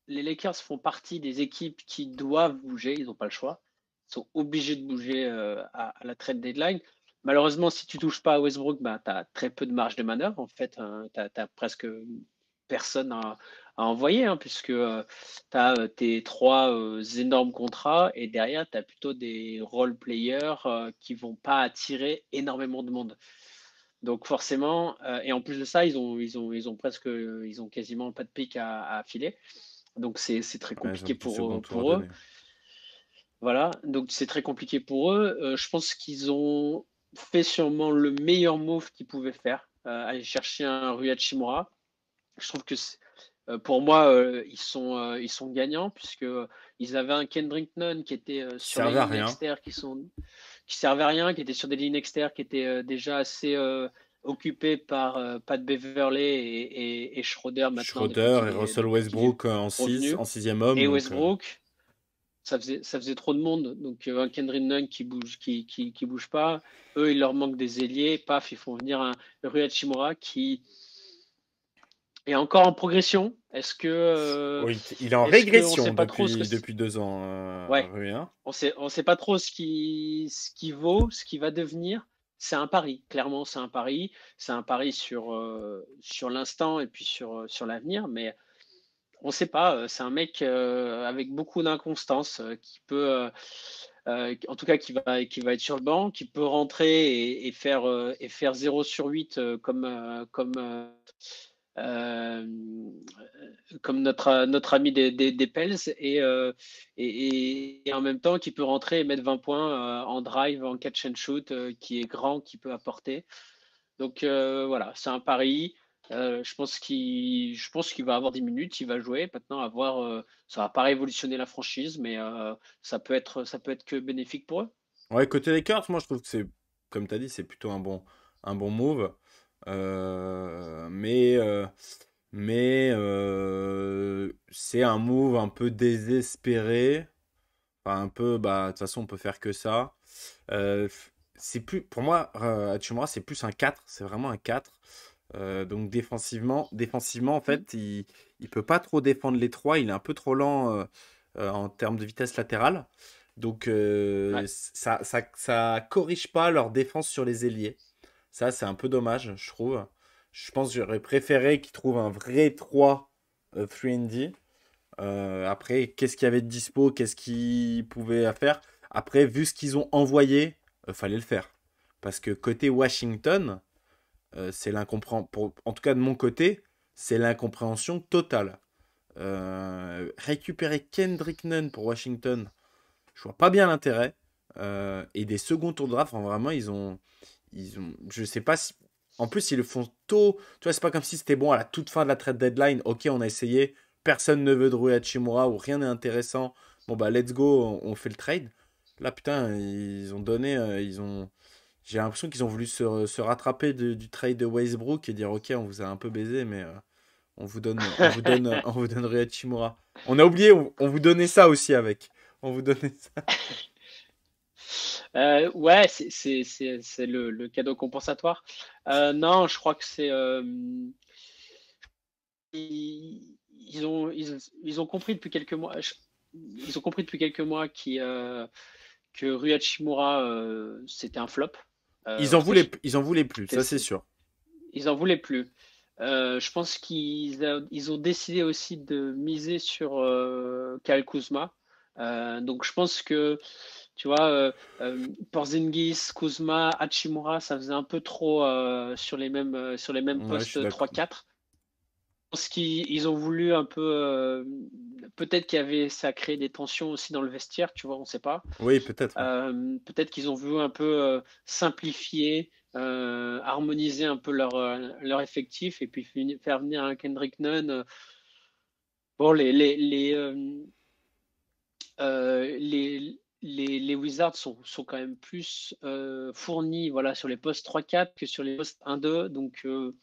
les Lakers font partie des équipes qui doivent bouger. Ils n'ont pas le choix. Ils sont obligés de bouger euh, à, la trade deadline. Malheureusement, si tu touches pas à Westbrook, ben, tu as très peu de marge de manœuvre. En fait, hein. tu n'as presque personne à, à envoyer, hein, puisque tu as tes trois énormes contrats et derrière, tu as plutôt des role players qui vont pas attirer énormément de monde. Donc forcément, et en plus de ça, ils ont, ils ont, ils ont presque, ils ont quasiment pas de pic à, filer. Donc c'est très compliqué pour, eux. Voilà, donc c'est très compliqué pour eux. je pense qu'ils ont fait sûrement le meilleur move qu'ils pouvaient faire, aller chercher un Rui Je trouve que c'est euh, pour moi, euh, ils, sont, euh, ils sont gagnants puisque ils avaient un Kendrick Nunn qui était sur des lignes externes, qui sont qui servait à rien, qui était sur des lignes externes, qui étaient déjà assez occupé par Pat Beverley et, et, Schroeder maintenant. Schroeder et Russell Westbrook en, sixième homme. Et Westbrook, ça, faisait, ça faisait trop de monde. Donc un Kendrick Nunn qui bouge, qui, qui, qui, bouge pas. Eux, il leur manque des ailiers. Paf, ils font venir un Rui Hachimura qui, et encore en progression. Est-ce que. Euh, oui, il est en régression depuis, depuis deux ans. Euh, hein. On ne sait pas trop ce qui, ce qui vaut, ce qui va devenir. C'est un pari, clairement, c'est un pari. C'est un pari sur, euh, sur l'instant et puis sur, sur l'avenir. Mais on ne sait pas. C'est un mec avec beaucoup d'inconstance qui peut. en tout cas qui va, qui va être sur le banc, qui peut rentrer et, faire, et faire 0 sur 8 comme, comme, euh, comme notre, notre ami des, des, Pels, euh, et, et, en même temps qui peut rentrer et mettre 20 points euh, en drive, en catch and shoot, qui est grand, qui peut apporter. Donc voilà, c'est un pari. je pense qu'il va avoir 10 minutes, il va jouer. Maintenant, avoir ne ça va pas révolutionner la franchise, mais ça, peut être, ça peut être que bénéfique pour eux. Ouais, côté cartes moi je trouve que c'est, comme tu as dit, c'est plutôt un bon, un bon move. Euh, mais euh, mais euh, c'est un move un peu désespéré. un peu, bah, de toute façon, on peut faire que ça. c'est plus, pour moi, vois, c'est plus un 4. C'est vraiment un 4. donc défensivement, défensivement en mmh. fait, il ne peut pas trop défendre les trois. Il est un peu trop lent en termes de vitesse latérale. Donc ça, ça, ça corrige pas leur défense sur les ailiers. Ça, c'est un peu dommage, je trouve. Je pense que j'aurais préféré qu'ils trouvent un vrai 3 euh, d euh, après, qu'est-ce qu'il y avait de dispo Qu'est-ce qu'ils pouvaient faire Après, vu ce qu'ils ont envoyé, euh, fallait le faire. Parce que côté Washington, euh, c'est l'incompréhension. En tout cas, de mon côté, c'est l'incompréhension totale. récupérer Kendrick Nunn pour Washington, je vois pas bien l'intérêt. et des seconds tours de draft, vraiment, ils ont je sais pas si. En plus, ils le font tôt. Tu vois, c'est pas comme si c'était bon à la toute fin de la trade deadline. Ok, on a essayé. Personne ne veut de Rui Hachimura ou rien n'est intéressant. Bon, bah, let's go, on, fait le trade. Là, putain, ils ont donné. Euh, ils ont. J'ai l'impression qu'ils ont voulu se, rattraper du trade de Westbrook et dire Ok, on vous a un peu baisé, mais euh, on vous donne, on vous donne, (laughs) on vous donne Rui On a oublié, on, on vous donnait ça aussi avec. On vous donnait ça. (laughs) Euh, ouais, c'est le, cadeau compensatoire. Euh, non, je crois que c'est. Euh, ils, ont, compris depuis quelques mois. ils ont compris depuis quelques mois qui, que Rui Hachimura, c'était un flop. ils, en voulaient, ils en voulaient plus, ça c'est sûr. Ils en voulaient plus. je pense qu'ils ont décidé aussi de miser sur euh, Kuzma. donc je pense que tu vois, euh, euh, Porzingis, Kuzma, Hachimura, ça faisait un peu trop euh, sur les mêmes, sur les mêmes postes 3-4. Je pense qu'ils ont voulu un peu. peut-être qu'il y avait, ça a créé des tensions aussi dans le vestiaire, tu vois, on ne sait pas. Oui, peut-être. peut-être qu'ils ont voulu un peu simplifier, harmoniser un peu leur, leur effectif et puis faire venir un Kendrick Nunn. bon, les, les, les, les, Wizards sont, quand même plus euh, fournis voilà, sur les postes 3-4 que sur les postes 1-2. Donc euh,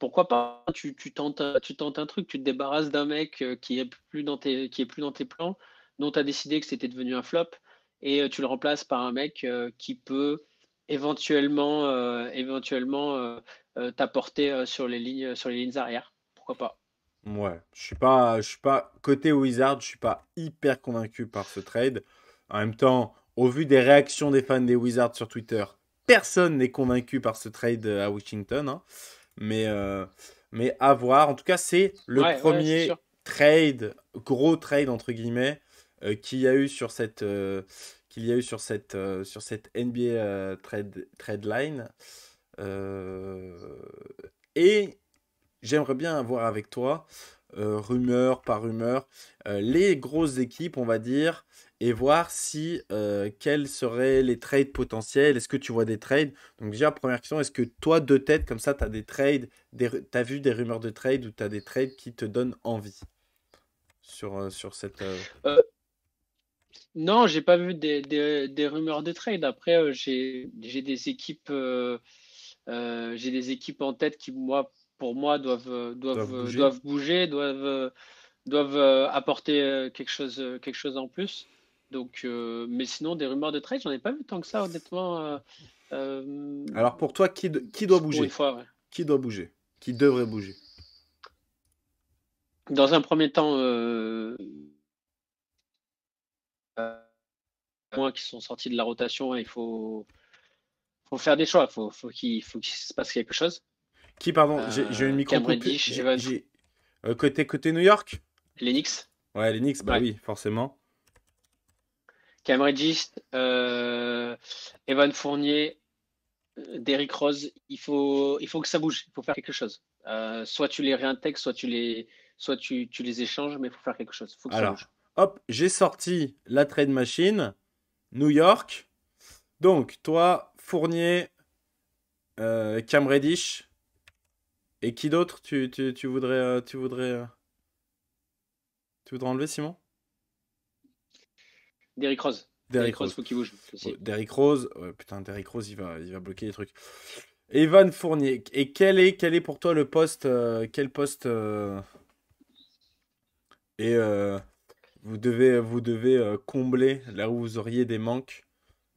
pourquoi pas tu, tentes, un truc, tu te débarrasses d'un mec euh, qui est plus dans tes, qui est plus dans tes plans, dont tu as décidé que c'était devenu un flop, et tu le remplaces par un mec qui peut éventuellement, éventuellement t'apporter sur, les lignes, sur les lignes arrière. Pourquoi pas Ouais, je suis pas, je suis pas côté Wizard, je suis pas hyper convaincu par ce trade. En même temps, au vu des réactions des fans des Wizards sur Twitter, personne n'est convaincu par ce trade à Washington. Hein. Mais, euh, mais à voir. En tout cas, c'est le premier trade, gros trade entre guillemets, euh, qu'il y a eu sur cette, euh, y a eu sur cette, sur cette NBA trade, trade line. et j'aimerais bien avoir avec toi, rumeur par rumeur, les grosses équipes, on va dire, et voir si euh, quels seraient les trades potentiels. Est-ce que tu vois des trades Donc déjà, première question, est-ce que toi, de tête, comme ça, tu as des trades, tu as vu des rumeurs de trades ou tu as des trades qui te donnent envie sur, euh, sur cette... Euh, non, j'ai pas vu des, des, rumeurs de trades Après, j'ai des équipes... j'ai des équipes en tête qui, moi, pour moi, doivent, doivent, bouger, doivent, bouger, doivent doivent apporter quelque chose, quelque chose en plus. Donc, euh, mais sinon, des rumeurs de trade, j'en ai pas vu tant que ça, honnêtement. Euh, euh, Alors pour toi, qui, qui doit bouger Qui doit bouger Qui devrait bouger Dans un premier temps, euh, qui sont sortis de la rotation, il faut, faire des choix. Faut, faut qu'il faut se passe quelque chose. Qui, pardon J'ai une micro Dish, Côté, côté New York Lennox Ouais, bah oui, forcément. Cam euh, Evan Fournier, euh, Derrick Rose, il faut, il faut que ça bouge, il faut faire quelque chose. Euh, soit tu les réintègres, soit tu les, soit tu, les échanges, mais il faut faire quelque chose. hop, j'ai sorti la trade machine, New York. Donc, toi, Fournier, euh, Cam et qui d'autre tu, tu, voudrais, tu, voudrais, tu voudrais enlever, Simon Derrick Rose. Derrick, Rose. faut qu'il bouge. Derrick Rose, ouais, putain, Derrick Rose, il va, va bloquer les trucs. Evan Fournier, et quel est, quel est pour toi le poste euh, Quel poste euh, Et euh, vous devez, vous devez combler là où vous auriez des manques.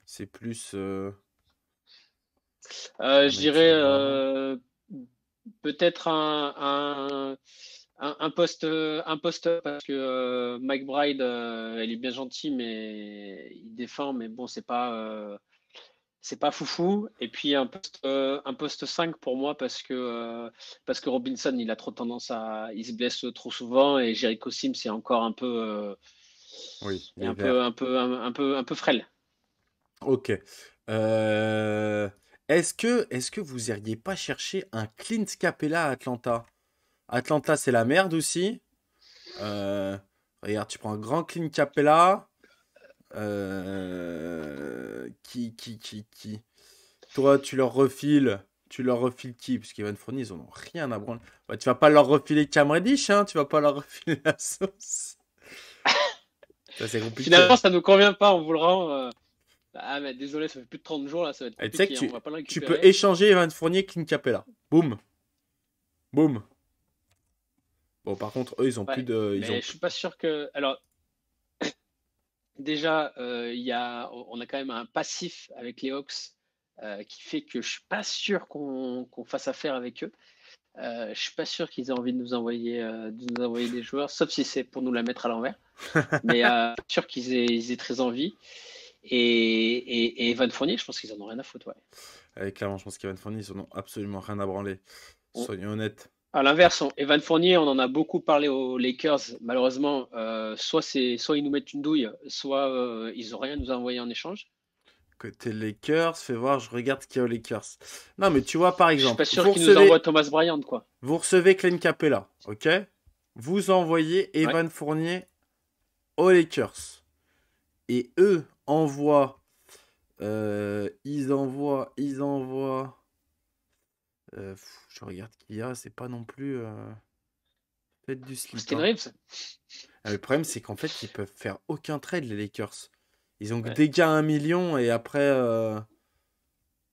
C'est plus. je dirais peut-être un, un, poste un poste euh, parce que euh, McBride euh, elle est bien gentil mais il défend mais bon c'est pas c'est pas foufou et puis un poste un poste 5 pour moi parce que parce que Robinson il a trop tendance à il se blesse trop souvent et Jericho Sims c'est encore un peu oui un peu, un peu un peu frêle. OK. Est-ce que est que vous n'iriez pas chercher un Clint Capella à Atlanta Atlanta, c'est la merde aussi. Euh, regarde, tu prends un grand clean Capella. Euh, qui, qui, qui, qui Toi, tu leur refiles. Tu leur refiles qui Parce qu'Evan Fournier, ils ont rien à prendre. Bah, tu vas pas leur refiler Cam Reddish, hein tu vas pas leur refiler la sauce. (laughs) ça, c'est compliqué. Finalement, ça ne nous convient pas, on vous le euh, rend. Ah, mais désolé, ça fait plus de 30 jours là, ça va être Tu, peux échanger Evan Fournier, Clint Capella. Boum. Boum. Bon, par contre, eux, ils ont plus de. Ils mais Je suis pas sûr que. Alors, (coughs) déjà, euh, il y a... on a quand même un passif avec les Hawks euh, qui fait que je suis pas sûr qu'on fasse affaire avec eux. Euh, je suis pas sûr qu'ils aient envie de nous envoyer, euh, de nous envoyer des joueurs, sauf si c'est pour nous la mettre à l'envers. (laughs) mais je suis sûr qu'ils aient, très envie. Et, et, Fournier, je pense qu'ils en ont rien à foutre. Ouais. Eh, clairement, je pense qu'Evan Fournier, ils n'en ont absolument rien à branler. Soyons honnêtes. À l'inverse, Evan Fournier, on en a beaucoup parlé aux Lakers. Malheureusement, euh, soit, soit ils nous mettent une douille, soit euh, ils n'ont rien à nous envoyer en échange. Côté Lakers, fais voir, je regarde qui qu'il y a aux Lakers. Non, mais tu vois, par exemple. Je suis pas sûr qu'ils nous envoient Thomas Bryant, quoi. Vous recevez Clint Capella, ok Vous envoyez Evan Fournier aux Lakers. Et eux envoient. Euh, ils envoient. Ils envoient. Euh, je regarde qu'il y a, c'est pas non plus. euh, Peut-être du slip. Hein. Ah, le problème, c'est qu'en fait, ils peuvent faire aucun trade, les Lakers. Ils ont que des gars à 1 million et après, euh,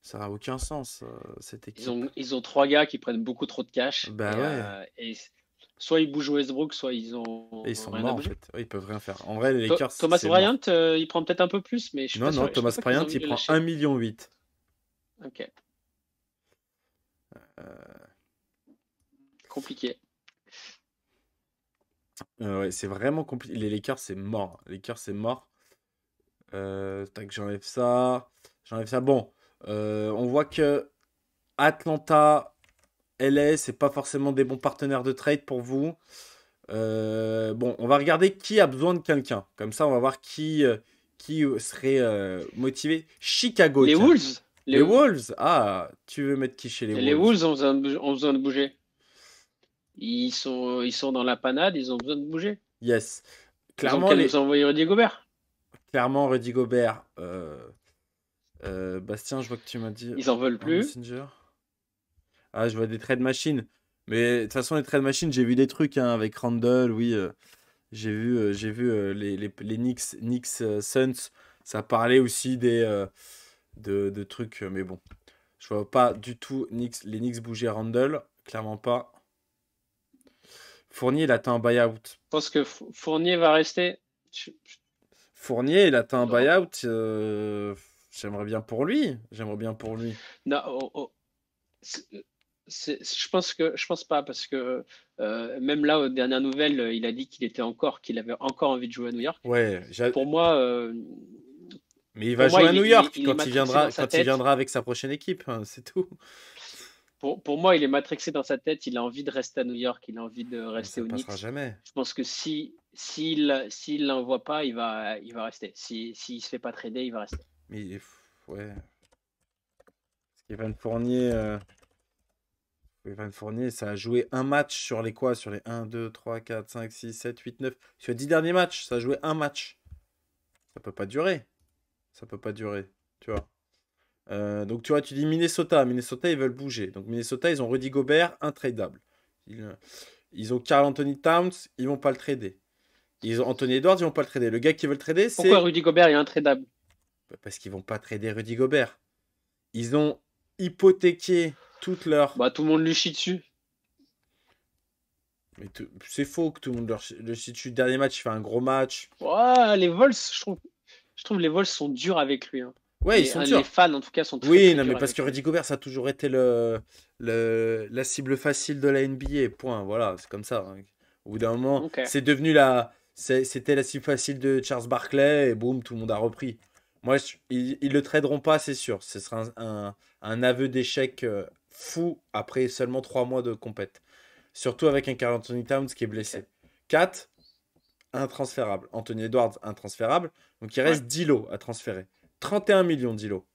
ça n'a aucun sens, euh, cette équipe. Ils ont, ils ont trois gars qui prennent beaucoup trop de cash. Bah soit ils bougent Westbrook, soit ils ont. ils sont rien morts, en fait. Ils peuvent rien faire. En vrai, les Lakers. Thomas Bryant, il prend peut-être un peu plus, mais je Non, pas non, Thomas Bryant, il prend un million million. Ok. Euh, compliqué. Euh, c'est vraiment compliqué. Les Lakers, c'est mort. Les Lakers, c'est mort. Euh, tac, j'enlève ça. J'enlève ça. Bon, on voit que Atlanta, LA, c'est pas forcément des bons partenaires de trade pour vous. bon, on va regarder qui a besoin de quelqu'un. Comme ça, on va voir qui, qui serait motivé. Chicago. Les Wolves les, Wolves Ah, tu veux mettre qui chez les Wolves Les Wolves ont besoin, de, bouger. Ils sont, ils sont dans la panade, ils ont besoin de bouger. Yes. Clairement, ils ont les... Rudy Gobert. Clairement, Rudy Gobert. Euh, euh, Bastien, je vois que tu m'as dit. Ils en veulent plus. Ah, je vois des de machines. Mais de toute façon, les trades machines, j'ai vu des trucs hein, avec Randall, oui. Euh, j'ai vu, j'ai vu les, les, Knicks, Suns. Ça parlait aussi des de, trucs. Euh, mais bon, je vois pas du tout Nix, les Knicks bouger Randall. Clairement pas. Fournier, il atteint un buyout. Je pense que Fournier va rester. Fournier, il atteint un buyout. Euh, j'aimerais bien pour lui. J'aimerais bien pour lui. Non, oh, oh. je pense que je pense pas parce que euh, même là aux dernières nouvelles, il a dit qu'il était encore, qu'il avait encore envie de jouer à New York. Ouais. Pour moi, mais il va jouer à New York quand, il viendra, il viendra avec sa prochaine équipe, hein, c'est tout. Pour, moi, il est matrixé dans sa tête, il a envie de rester à New York, il a envie de rester au Knicks. jamais. Je pense que si s'il ne l'envoie pas, il va, il va rester. S'il ne se fait pas trader, il va rester. Mais il est ouais. Evan Fournier, euh... Fournier, ça a joué un match sur les quoi Sur les 1, 2, 3, 4, 5, 6, 7, 8, 9. Sur les 10 derniers matchs, ça a joué un match. Ça peut pas durer ça peut pas durer, tu vois. Euh, donc tu vois, tu dis Minnesota, Minnesota ils veulent bouger. Donc Minnesota ils ont Rudy Gobert intradable. Ils, euh, ils ont Carl Anthony Towns, ils vont pas le trader. Ils ont Anthony Edwards, ils vont pas le trader. Le gars qui veut le trader, c'est Pourquoi Rudy Gobert est intradable bah, Parce qu'ils vont pas trader Rudy Gobert. Ils ont hypothéqué toute leur Bah tout le monde lui chie dessus. c'est faux que tout le monde le chie dessus. Dernier match, il fait un gros match. Ouais, les Vols, je trouve je trouve les Vols sont durs avec lui. Hein. Ouais, les, ils sont hein, durs. Les fans, en tout cas, sont très, Oui, non, mais parce que Reddick Gobert, ça a toujours été le, la cible facile de la NBA. Point. Voilà, c'est comme ça. Hein. Au bout d'un moment, c'est devenu la. C'était la cible facile de Charles Barkley et boum, tout le monde a repris. Moi, ils, ne le traderont pas, c'est sûr. Ce sera un, aveu d'échec euh, fou après seulement trois mois de compète. Surtout avec un Carl Anthony Towns qui est blessé. 4 intransférable. Anthony Edwards, intransférable. Donc il reste 10 lots à transférer. 31 millions d'îlots.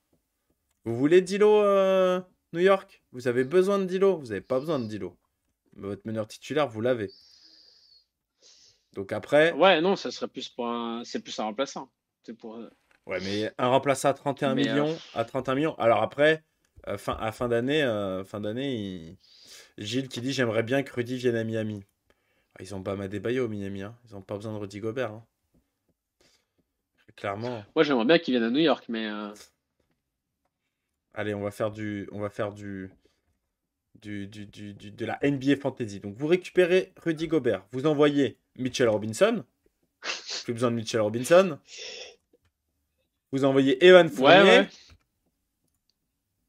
Vous voulez 10 lots euh, New York Vous avez besoin de 10 Vous n'avez pas besoin de 10 lots. Votre meneur titulaire, vous l'avez. Donc après. Ouais, non, ça serait plus pour un. C'est plus un remplaçant. C'est pour. Euh, ouais, mais un remplaçant à 31 euh, millions. À 31 millions. Alors après, fin, à fin d'année, fin d'année, Gilles qui dit j'aimerais bien que Rudy vienne à Miami. Ah, ils ont Bama Bayo, Miami. Hein. Ils ont pas besoin de Rudy Gobert. Hein. Clairement. Moi, j'aimerais bien qu'ils viennent à New York, mais. Euh, Allez, on va faire du. On va faire du. de la NBA Fantasy. Donc, vous récupérez Rudy Gobert. Vous envoyez Mitchell Robinson. (laughs) Plus besoin de Mitchell Robinson. Vous envoyez Evan Fournier.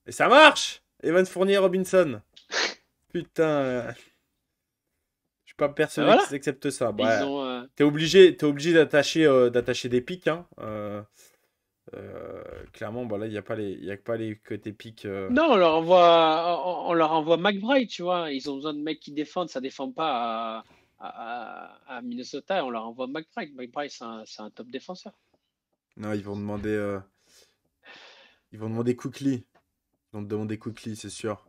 Et ça marche Evan Fournier Robinson. (laughs) Putain. Euh pas persuadé voilà. ça. Bah, euh, t'es obligé, es obligé d'attacher, euh, d'attacher des pics. Hein. Euh, clairement, bah là, il n'y a pas les, il a pas les côtés pics. Non, on leur envoie, on, leur envoie McBride, tu vois. Ils ont besoin de mecs qui défendent, ça défend pas à, Minnesota. on leur envoie McBride. McBride, c'est un, top défenseur. Non, ils vont demander, ils vont demander Cookly. Ils vont demander Cookly, c'est sûr.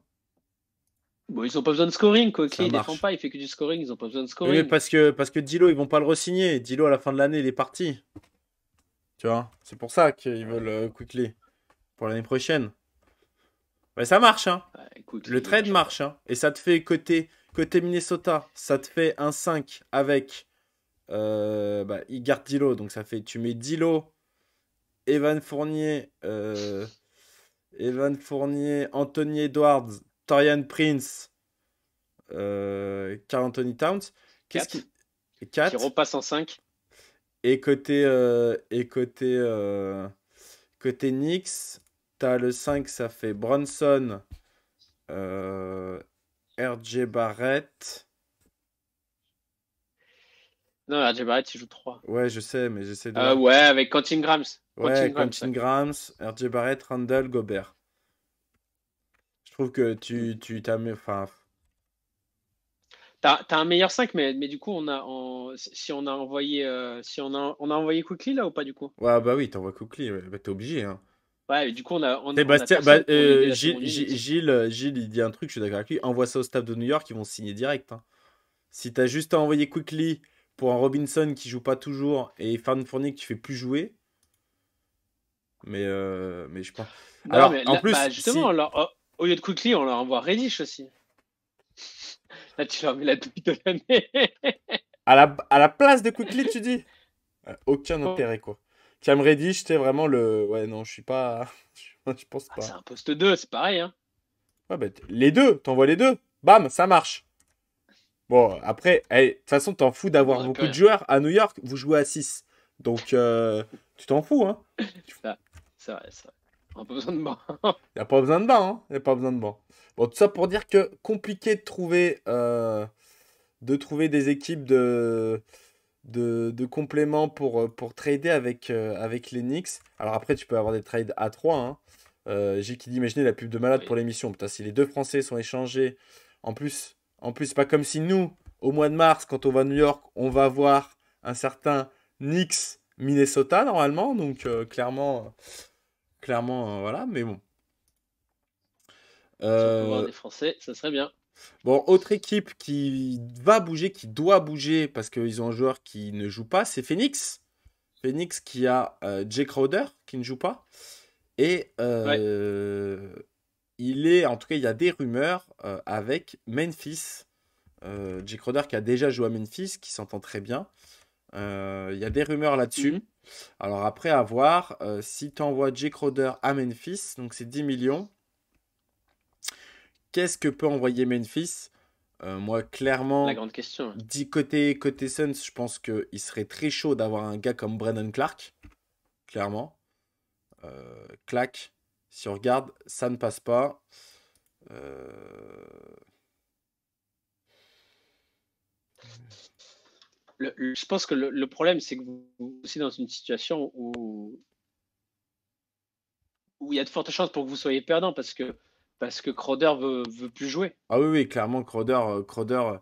Bon, ils n'ont pas besoin de scoring, quoi. Clé, il défend pas, il fait que du scoring, ils n'ont pas besoin de scoring. Oui, parce que, parce que Dilo, ils vont pas le re-signer. Dilo, à la fin de l'année, il est parti. Tu vois, c'est pour ça qu'ils veulent euh, Quickly pour l'année prochaine. Mais ben, ça marche, hein. Bah, le euh, trade marche, hein. Et ça te fait côté, côté Minnesota, ça te fait un 5 avec. Euh, bah, il garde Dilo, donc ça fait. Tu mets Dilo, Evan Fournier, Evan Fournier, Anthony Edwards, Torian Prince, euh, Carl Anthony Towns. Qu'est-ce qui. 4. repasse en 5. Et côté, euh, et côté, euh, côté Knicks, t'as le 5, ça fait Bronson, euh, RJ Barrett. Non, RJ Barrett, il joue 3. Ouais, je sais, mais j'essaie de. Euh, ouais, avec Quentin Grams. Ouais, Quentin RJ Barrett, Randall, Gobert trouve que tu, tu as enfin t'as, t'as un meilleur 5 mais, mais du coup on a si on a envoyé euh, si on a on a envoyé Quickly là ou pas du coup ouais bah oui t'envoies Quickly bah, t'es obligé hein. ouais du coup on a Gilles, il dit un truc je suis d'accord avec lui envoie ça au staff de New York ils vont signer direct hein. si t'as juste à envoyer Quickly pour un Robinson qui joue pas toujours et Fan Fournier que tu fais plus jouer mais euh, mais je pense alors en plus bah, justement alors, au lieu de Quickly, on leur envoie Reddish aussi. Là, tu leur mets la douille de l'année. à, la, à la place de Quickly, tu dis euh, Aucun oh. intérêt, quoi. Cam Reddish, c'était vraiment le. Ouais, non, je suis pas. (laughs) Je pense ah, pas. c'est un poste 2, c'est pareil. Hein. Ouais, bah, les deux, t'envoies les deux. Bam, ça marche. Bon, après, de toute façon, t'en fous d'avoir beaucoup de joueurs. À New York, vous jouez à 6. Donc, euh, tu t'en fous, hein. (laughs) C'est vrai, c'est pas besoin de banc. Il (laughs) a pas besoin de banc. Il hein. n'y a pas besoin de banc. Bon, tout ça pour dire que compliqué de trouver, euh, de trouver des équipes de, de, compléments pour, euh, pour trader avec, euh, avec les Knicks. Alors après, tu peux avoir des trades à 3. J'ai hein. qui d'imaginer la pub de malade pour l'émission. si les deux Français sont échangés, en plus, en plus, pas comme si nous, au mois de mars, quand on va à New York, on va voir un certain Knicks Minnesota normalement. Donc clairement Clairement, hein, voilà, mais bon. Euh... des Français, ça serait bien. Bon, autre équipe qui va bouger, qui doit bouger parce qu'ils ont un joueur qui ne joue pas, c'est Phoenix. Phoenix qui a euh, Jake Roder, qui ne joue pas. Et euh, il est, en tout cas, il y a des rumeurs euh, avec Memphis. Jake Crowder qui a déjà joué à Memphis, qui s'entend très bien. il y a des rumeurs là-dessus. Mhm. Alors après, à voir, euh, si tu envoies Jake Roder à Memphis, donc c'est 10 millions, qu'est-ce que peut envoyer Memphis euh, moi, clairement, grande question. Dit côté, côté Suns, je pense qu'il serait très chaud d'avoir un gars comme Brandon Clark. Clairement. Euh, claque. clac, si on regarde, ça ne passe pas je pense que le, problème, c'est que vous, êtes dans une situation où, où il y a de fortes chances pour que vous soyez perdant parce que, parce que Crowder veut, veut plus jouer. Ah oui, oui clairement, Crowder, euh, Crowder, euh,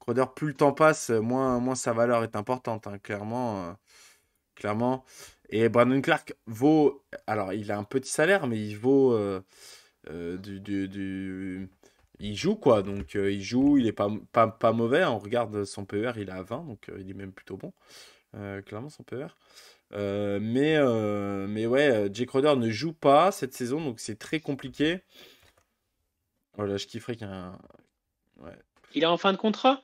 Crowder, plus le temps passe, euh, moins, moins sa valeur est importante, hein, clairement. clairement. Et Brandon Clark vaut. Alors, il a un petit salaire, mais il vaut du, du il joue quoi, donc euh, il joue, il est pas, pas, mauvais. On regarde son PER, il est à 20, donc euh, il est même plutôt bon, euh, clairement son PER. mais, mais ouais, Jake Crowder ne joue pas cette saison, donc c'est très compliqué. Voilà, oh je kifferais qu'un. Ouais. Il est en fin de contrat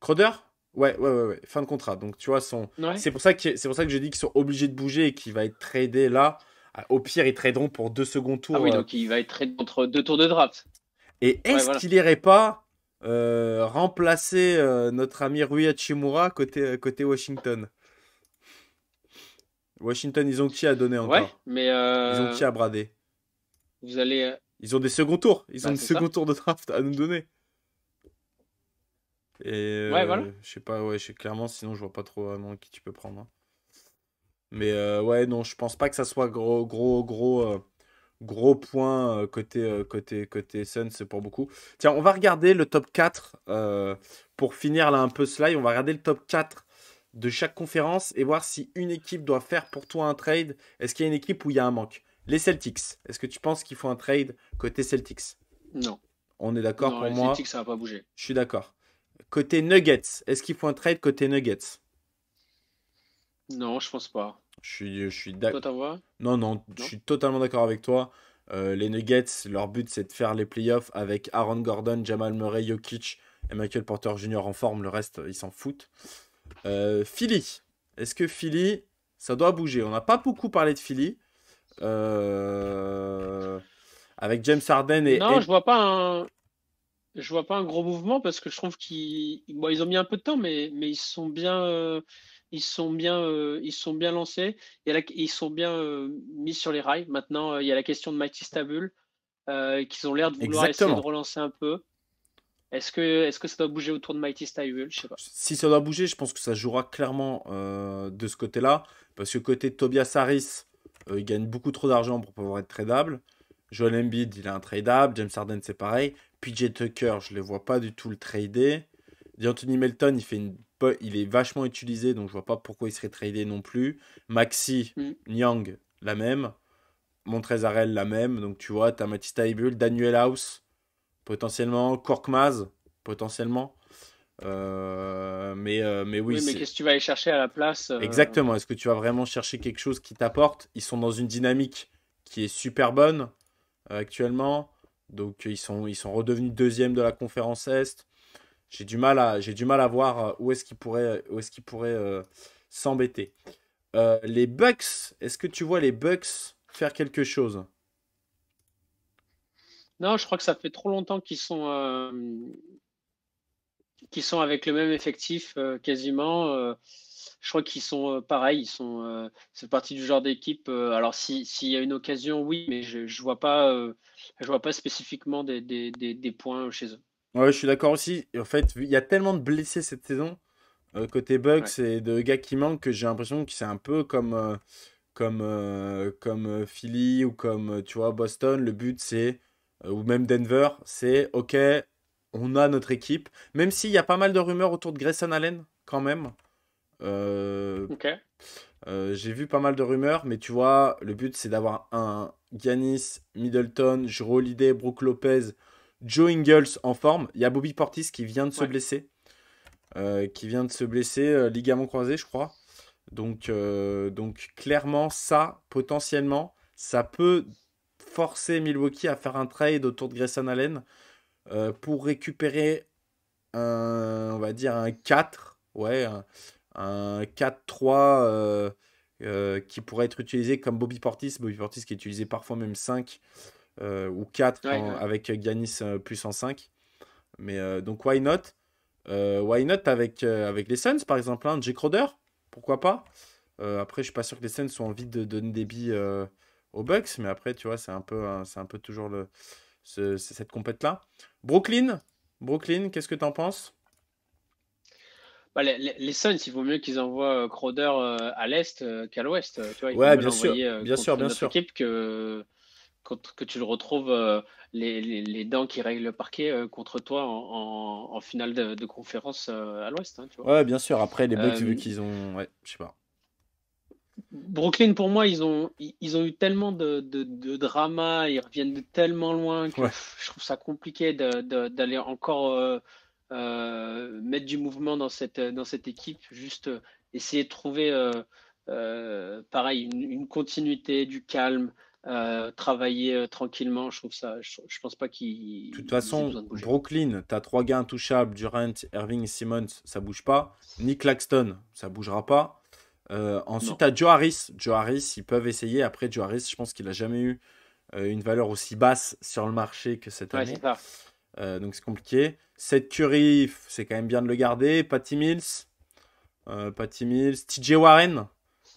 Crowder ouais, ouais, ouais, ouais, fin de contrat. Donc tu vois, son... c'est pour, ça que... c'est pour ça que je dis qu'ils sont obligés de bouger et qu'il va être tradé là. Ah, au pire, ils traderont pour deux secondes tours. Ah oui, donc il va être tradé entre deux tours de draft. Et est-ce qu'il irait pas euh, remplacer euh, notre ami Rui Hachimura côté, euh, côté Washington Washington, ils ont qui à donner encore mais Ils ont qui à brader Vous allez. Ils ont des seconds tours. Ils ont bah, des second seconds tours de draft à nous donner. Et ouais, voilà. Je sais pas, ouais, je clairement, sinon je vois pas trop vraiment qui tu peux prendre. Hein. Mais ouais, non, je pense pas que ça soit gros, gros, gros Gros point euh, côté, euh, côté, côté Suns pour beaucoup. Tiens, on va regarder le top 4. Euh, pour finir là un peu ce on va regarder le top 4 de chaque conférence et voir si une équipe doit faire pour toi un trade. Est-ce qu'il y a une équipe où il y a un manque Les Celtics. Est-ce que tu penses qu'il faut un trade côté Celtics Non. On est d'accord pour les moi. Celtics, ça va pas bouger. Je suis d'accord. Côté Nuggets, est-ce qu'il faut un trade côté Nuggets Non, je pense pas. Je suis, je suis d'accord. Non, non, je suis totalement d'accord avec toi. Euh, les Nuggets, leur but c'est de faire les playoffs avec Aaron Gordon, Jamal Murray, Jokic et Michael Porter Jr. en forme. Le reste, ils s'en foutent. Euh, Philly. Est-ce que Philly, ça doit bouger On n'a pas beaucoup parlé de Philly. Euh, avec James Harden et. Non, je vois pas un. Je vois pas un gros mouvement parce que je trouve qu'ils ils ont mis un peu de temps, mais, mais ils sont bien ils sont bien, euh, ils sont bien lancés. Il ils sont bien euh, mis sur les rails. Maintenant, euh, il y a la question de Mighty Stabul, qu'ils ont l'air de vouloir essayer de relancer un peu. Est-ce que, est que ça doit bouger autour de Mighty Stable Je sais pas. Si ça doit bouger, je pense que ça jouera clairement de ce côté-là. Parce que côté Tobias Harris, il gagne beaucoup trop d'argent pour pouvoir être tradable. Joel Embiid, il est tradeable. James Harden, c'est pareil. PJ Tucker, je ne les vois pas du tout le trader. D'Anthony Melton, il fait une il est vachement utilisé, donc je vois pas pourquoi il serait tradé non plus. Maxi, mm. Niang, la même. Montrezarel, la même. Donc tu vois, tu as Matisse Daniel House, potentiellement. Korkmaz, potentiellement. Euh, mais, euh, mais oui. mais qu'est-ce que tu vas aller chercher à la place euh, Exactement. Est-ce que tu vas vraiment chercher quelque chose qui t'apporte Ils sont dans une dynamique qui est super bonne actuellement. Donc ils sont, ils sont redevenus deuxième de la conférence Est. J'ai du mal à, j'ai du mal à voir euh, où est-ce qu'il pourrait, où est-ce qu'il pourrait euh, s'embêter. Euh, les Bucks, est-ce que tu vois les Bucks faire quelque chose Non, je crois que ça fait trop longtemps qu'ils sont, sont avec le même effectif quasiment. je crois qu'ils sont pareils, ils sont, c'est parti du genre d'équipe. alors s'il y a une occasion, oui, mais je, ne vois pas, je vois pas spécifiquement des points chez eux. Ouais, je suis d'accord aussi. En fait, il y a tellement de blessés cette saison, euh, côté Bucks et de gars qui manquent, que j'ai l'impression que c'est un peu comme, euh, comme, euh, comme Philly ou comme, tu vois, Boston. Le but, c'est, ou même Denver, c'est, OK, on a notre équipe. Même s'il y a pas mal de rumeurs autour de Grayson Allen, quand même. OK. j'ai vu pas mal de rumeurs, mais tu vois, le but, c'est d'avoir un Giannis, Middleton, Lidé, Brook Lopez Joe Ingles en forme. Il y a Bobby Portis qui vient de se blesser. Euh, qui vient de se blesser, euh, ligament croisé, je crois. Donc, euh, donc clairement, ça, potentiellement, ça peut forcer Milwaukee à faire un trade autour de Grayson Allen pour récupérer un, on va dire un 4, ouais, un, 4-3 qui pourrait être utilisé comme Bobby Portis, Bobby Portis qui est utilisé parfois même 5 euh, ou 4 avec Ganis euh, plus en 5. Mais euh, donc, why not Why not avec, avec les Suns, par exemple un hein, j Crowder, pourquoi pas Après, je suis pas sûr que les Suns soient envie de donner des billes aux Bucks, mais après, tu vois, c'est un peu, c'est un peu toujours le, cette compète-là. Brooklyn, Brooklyn, qu'est-ce que tu en penses bah, les, Suns, il vaut mieux qu'ils envoient Crowder à l'est qu'à l'ouest. tu ouais, bien sûr, bien sûr, bien sûr. Équipe que que tu le retrouves euh, les, les, dents qui règlent le parquet euh, contre toi en, finale de, conférence euh, à l'Ouest. Hein, ouais, bien sûr. Après, les Bucks, vu qu'ils ont. Ouais, je sais pas. Brooklyn, pour moi, ils ont, ils ont eu tellement de, de, drama, ils reviennent de tellement loin que je trouve ça compliqué d'aller encore mettre du mouvement dans cette, dans cette équipe. Juste essayer de trouver, pareil, une, continuité, du calme. Euh, travailler euh, tranquillement, je trouve ça. Je, pense pas qu'il. De toute façon, Brooklyn, tu as trois gars intouchables Durant, Irving Simmons, ça bouge pas. Nick Claxton, ça bougera pas. Euh, ensuite, tu Joe Harris. Joe Harris, ils peuvent essayer. Après, Joe Harris, je pense qu'il a jamais eu une valeur aussi basse sur le marché que cette année. Euh, donc c'est compliqué. Seth Curry, c'est quand même bien de le garder. Patty Mills, euh, Patty Mills, TJ Warren.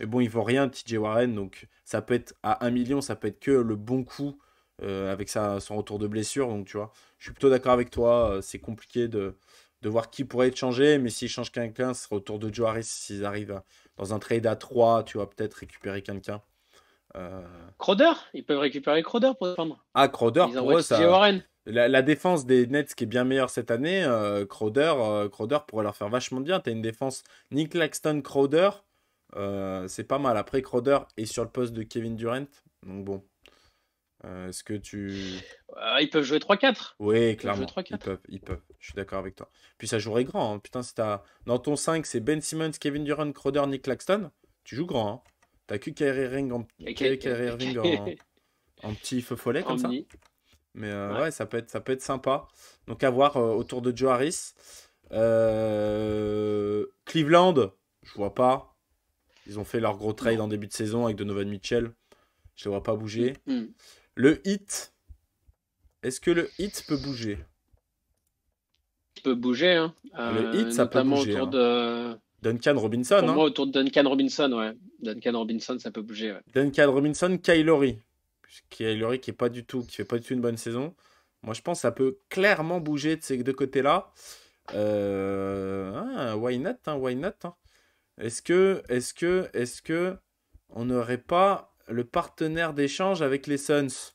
Mais bon, il vaut rien TJ Warren, donc ça peut être à 1 million, ça peut être que le bon coup euh, avec sa, son retour de blessure. Donc, tu vois, je suis plutôt d'accord avec toi. Euh, c'est compliqué de, voir qui pourrait être changé. Mais s'ils changent quelqu'un, ce retour de Joe s'ils arrivent dans un trade à 3. Tu vas peut-être récupérer quelqu'un. Euh, Crowder Ils peuvent récupérer Crowder pour défendre. Ah, Crowder, pour La, défense des Nets qui est bien meilleure cette année, Crowder, Crowder pourrait leur faire vachement bien. Tu as une défense Nick Laxton, Crowder. Euh, c'est pas mal. Après, Crowder est sur le poste de Kevin Durant. Donc bon. Euh, est-ce que tu. Euh, ils peuvent jouer 3-4. Oui, clairement. Ils peuvent, ils peuvent, Je suis d'accord avec toi. Puis ça jouerait grand. Hein. Putain, si t'as Dans ton 5, c'est Ben Simmons, Kevin Durant, Crowder, Nick Claxton. Tu joues grand. Hein. T'as que Kyrie Irving en, petit feu follet comme ça. Mais ouais. ça, peut être, ça peut être sympa. Donc à voir autour de Joe Harris. Cleveland, je vois pas. Ils ont fait leur gros trade en début de saison avec Donovan Mitchell. Je ne vois pas bouger. Mm, mm. Le hit. Est-ce que le hit peut bouger peut bouger. Hein. le euh, hit, ça peut bouger. Autour hein. de... Duncan Robinson. Hein. moi, autour de Duncan Robinson, ouais. Duncan Robinson, ça peut bouger. Duncan Robinson, Kylori. Kylori qui est pas du tout, qui fait pas du tout une bonne saison. Moi, je pense que ça peut clairement bouger de ces deux côtés-là. Euh, ah, why not, hein, why not est-ce que, est-ce que, est-ce que on n'aurait pas le partenaire d'échange avec les Suns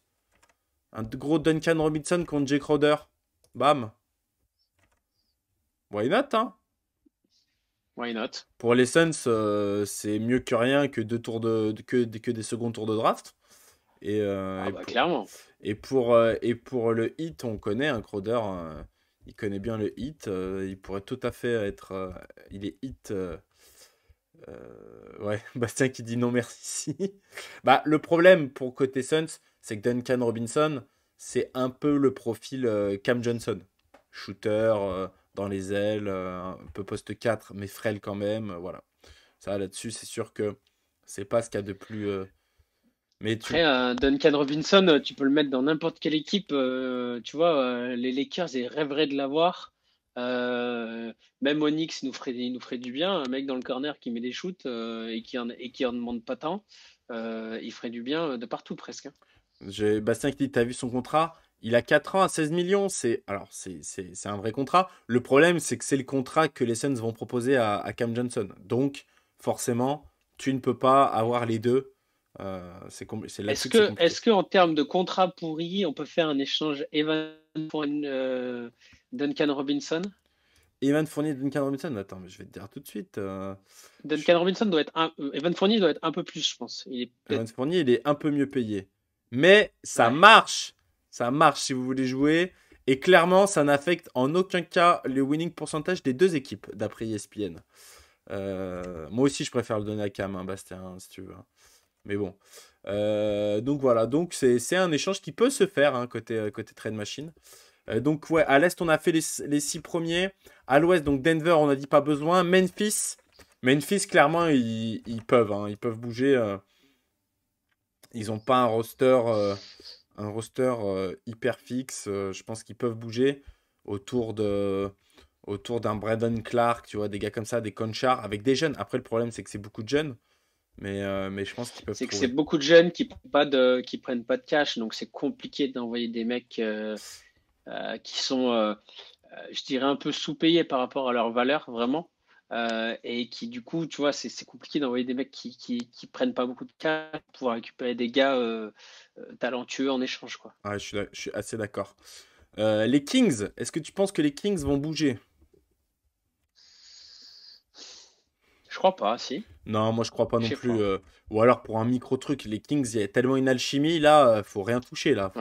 Un gros Duncan Robinson contre Jay Crowder. Bam. Why not, hein? Why not Pour les Suns, euh, c'est mieux que rien que deux tours de que, que des secondes tours de draft. Et, euh, ah bah, clairement. Et pour, euh, et pour le hit, on connaît un hein, Crowder. Hein. il connaît bien le hit. il pourrait tout à fait être. il est hit euh, ouais, (laughs) Bastien qui dit non merci. (laughs) bah, le problème pour côté Suns, c'est que Duncan Robinson, c'est un peu le profil euh, Cam Johnson. Shooter euh, dans les ailes, un peu poste 4, mais frêle quand même. voilà. Ça, là-dessus, c'est sûr que c'est pas ce qu'il y a de plus. Mais tu... Duncan Robinson, tu peux le mettre dans n'importe quelle équipe. tu vois, les Lakers, ils rêveraient de l'avoir. Euh, même Onyx nous, ferait, nous ferait du bien. Un mec dans le corner qui met des shoots euh, et qui en, et qui demande pas tant, euh, il ferait du bien de partout presque. Hein. j'ai Bastien qui dit T'as vu son contrat Il a 4 ans à 16 millions. C'est alors c'est, un vrai contrat. Le problème, c'est que c'est le contrat que les Suns vont proposer à, Cam Johnson. Donc, forcément, tu ne peux pas avoir les deux. c'est est-ce que, est-ce que en termes de contrat pourri, on peut faire un échange pour une Duncan Robinson Evan Fournier, Duncan Robinson, attends, mais je vais te dire tout de suite. Euh, Duncan Robinson doit être un... Euh, Evan Fournier doit être un peu plus, je pense. Evan Fournier, il est un peu mieux payé. Mais ça marche Ça marche si vous voulez jouer. Et clairement, ça n'affecte en aucun cas le winning pourcentage des deux équipes, d'après ESPN. Euh, moi aussi, je préfère le donner à Cam, hein, Bastien, hein, si tu veux. Hein. Mais bon. donc voilà, donc c'est un échange qui peut se faire côté, côté trade machine. Euh, donc ouais, à l'Est, on a fait les, six premiers. À l'Ouest, donc Denver, on a dit pas besoin. Memphis, Memphis, clairement, ils, peuvent, hein. ils peuvent bouger. Euh. ils n'ont pas un roster, euh, un roster hyper fixe. je pense qu'ils peuvent bouger autour de, autour d'un Brandon Clark, tu vois, des gars comme ça, des Conchar, avec des jeunes. Après, le problème, c'est que c'est beaucoup de jeunes. Mais, mais je pense qu'ils peuvent. C'est que c'est beaucoup de jeunes qui ne pas de, prennent pas de cash, donc c'est compliqué d'envoyer des mecs. Euh, qui sont, euh, euh, je dirais, un peu sous-payés par rapport à leur valeur, vraiment. et qui du coup, tu vois, c'est compliqué d'envoyer des mecs qui, qui, prennent pas beaucoup de cas pour récupérer des gars talentueux en échange. Quoi. je, suis, je suis assez d'accord. les Kings, est-ce que tu penses que les Kings vont bouger Je crois pas, si. Non, moi je crois pas non plus. Euh, ou alors pour un micro truc, les Kings, il y a tellement une alchimie là, euh, faut rien toucher là.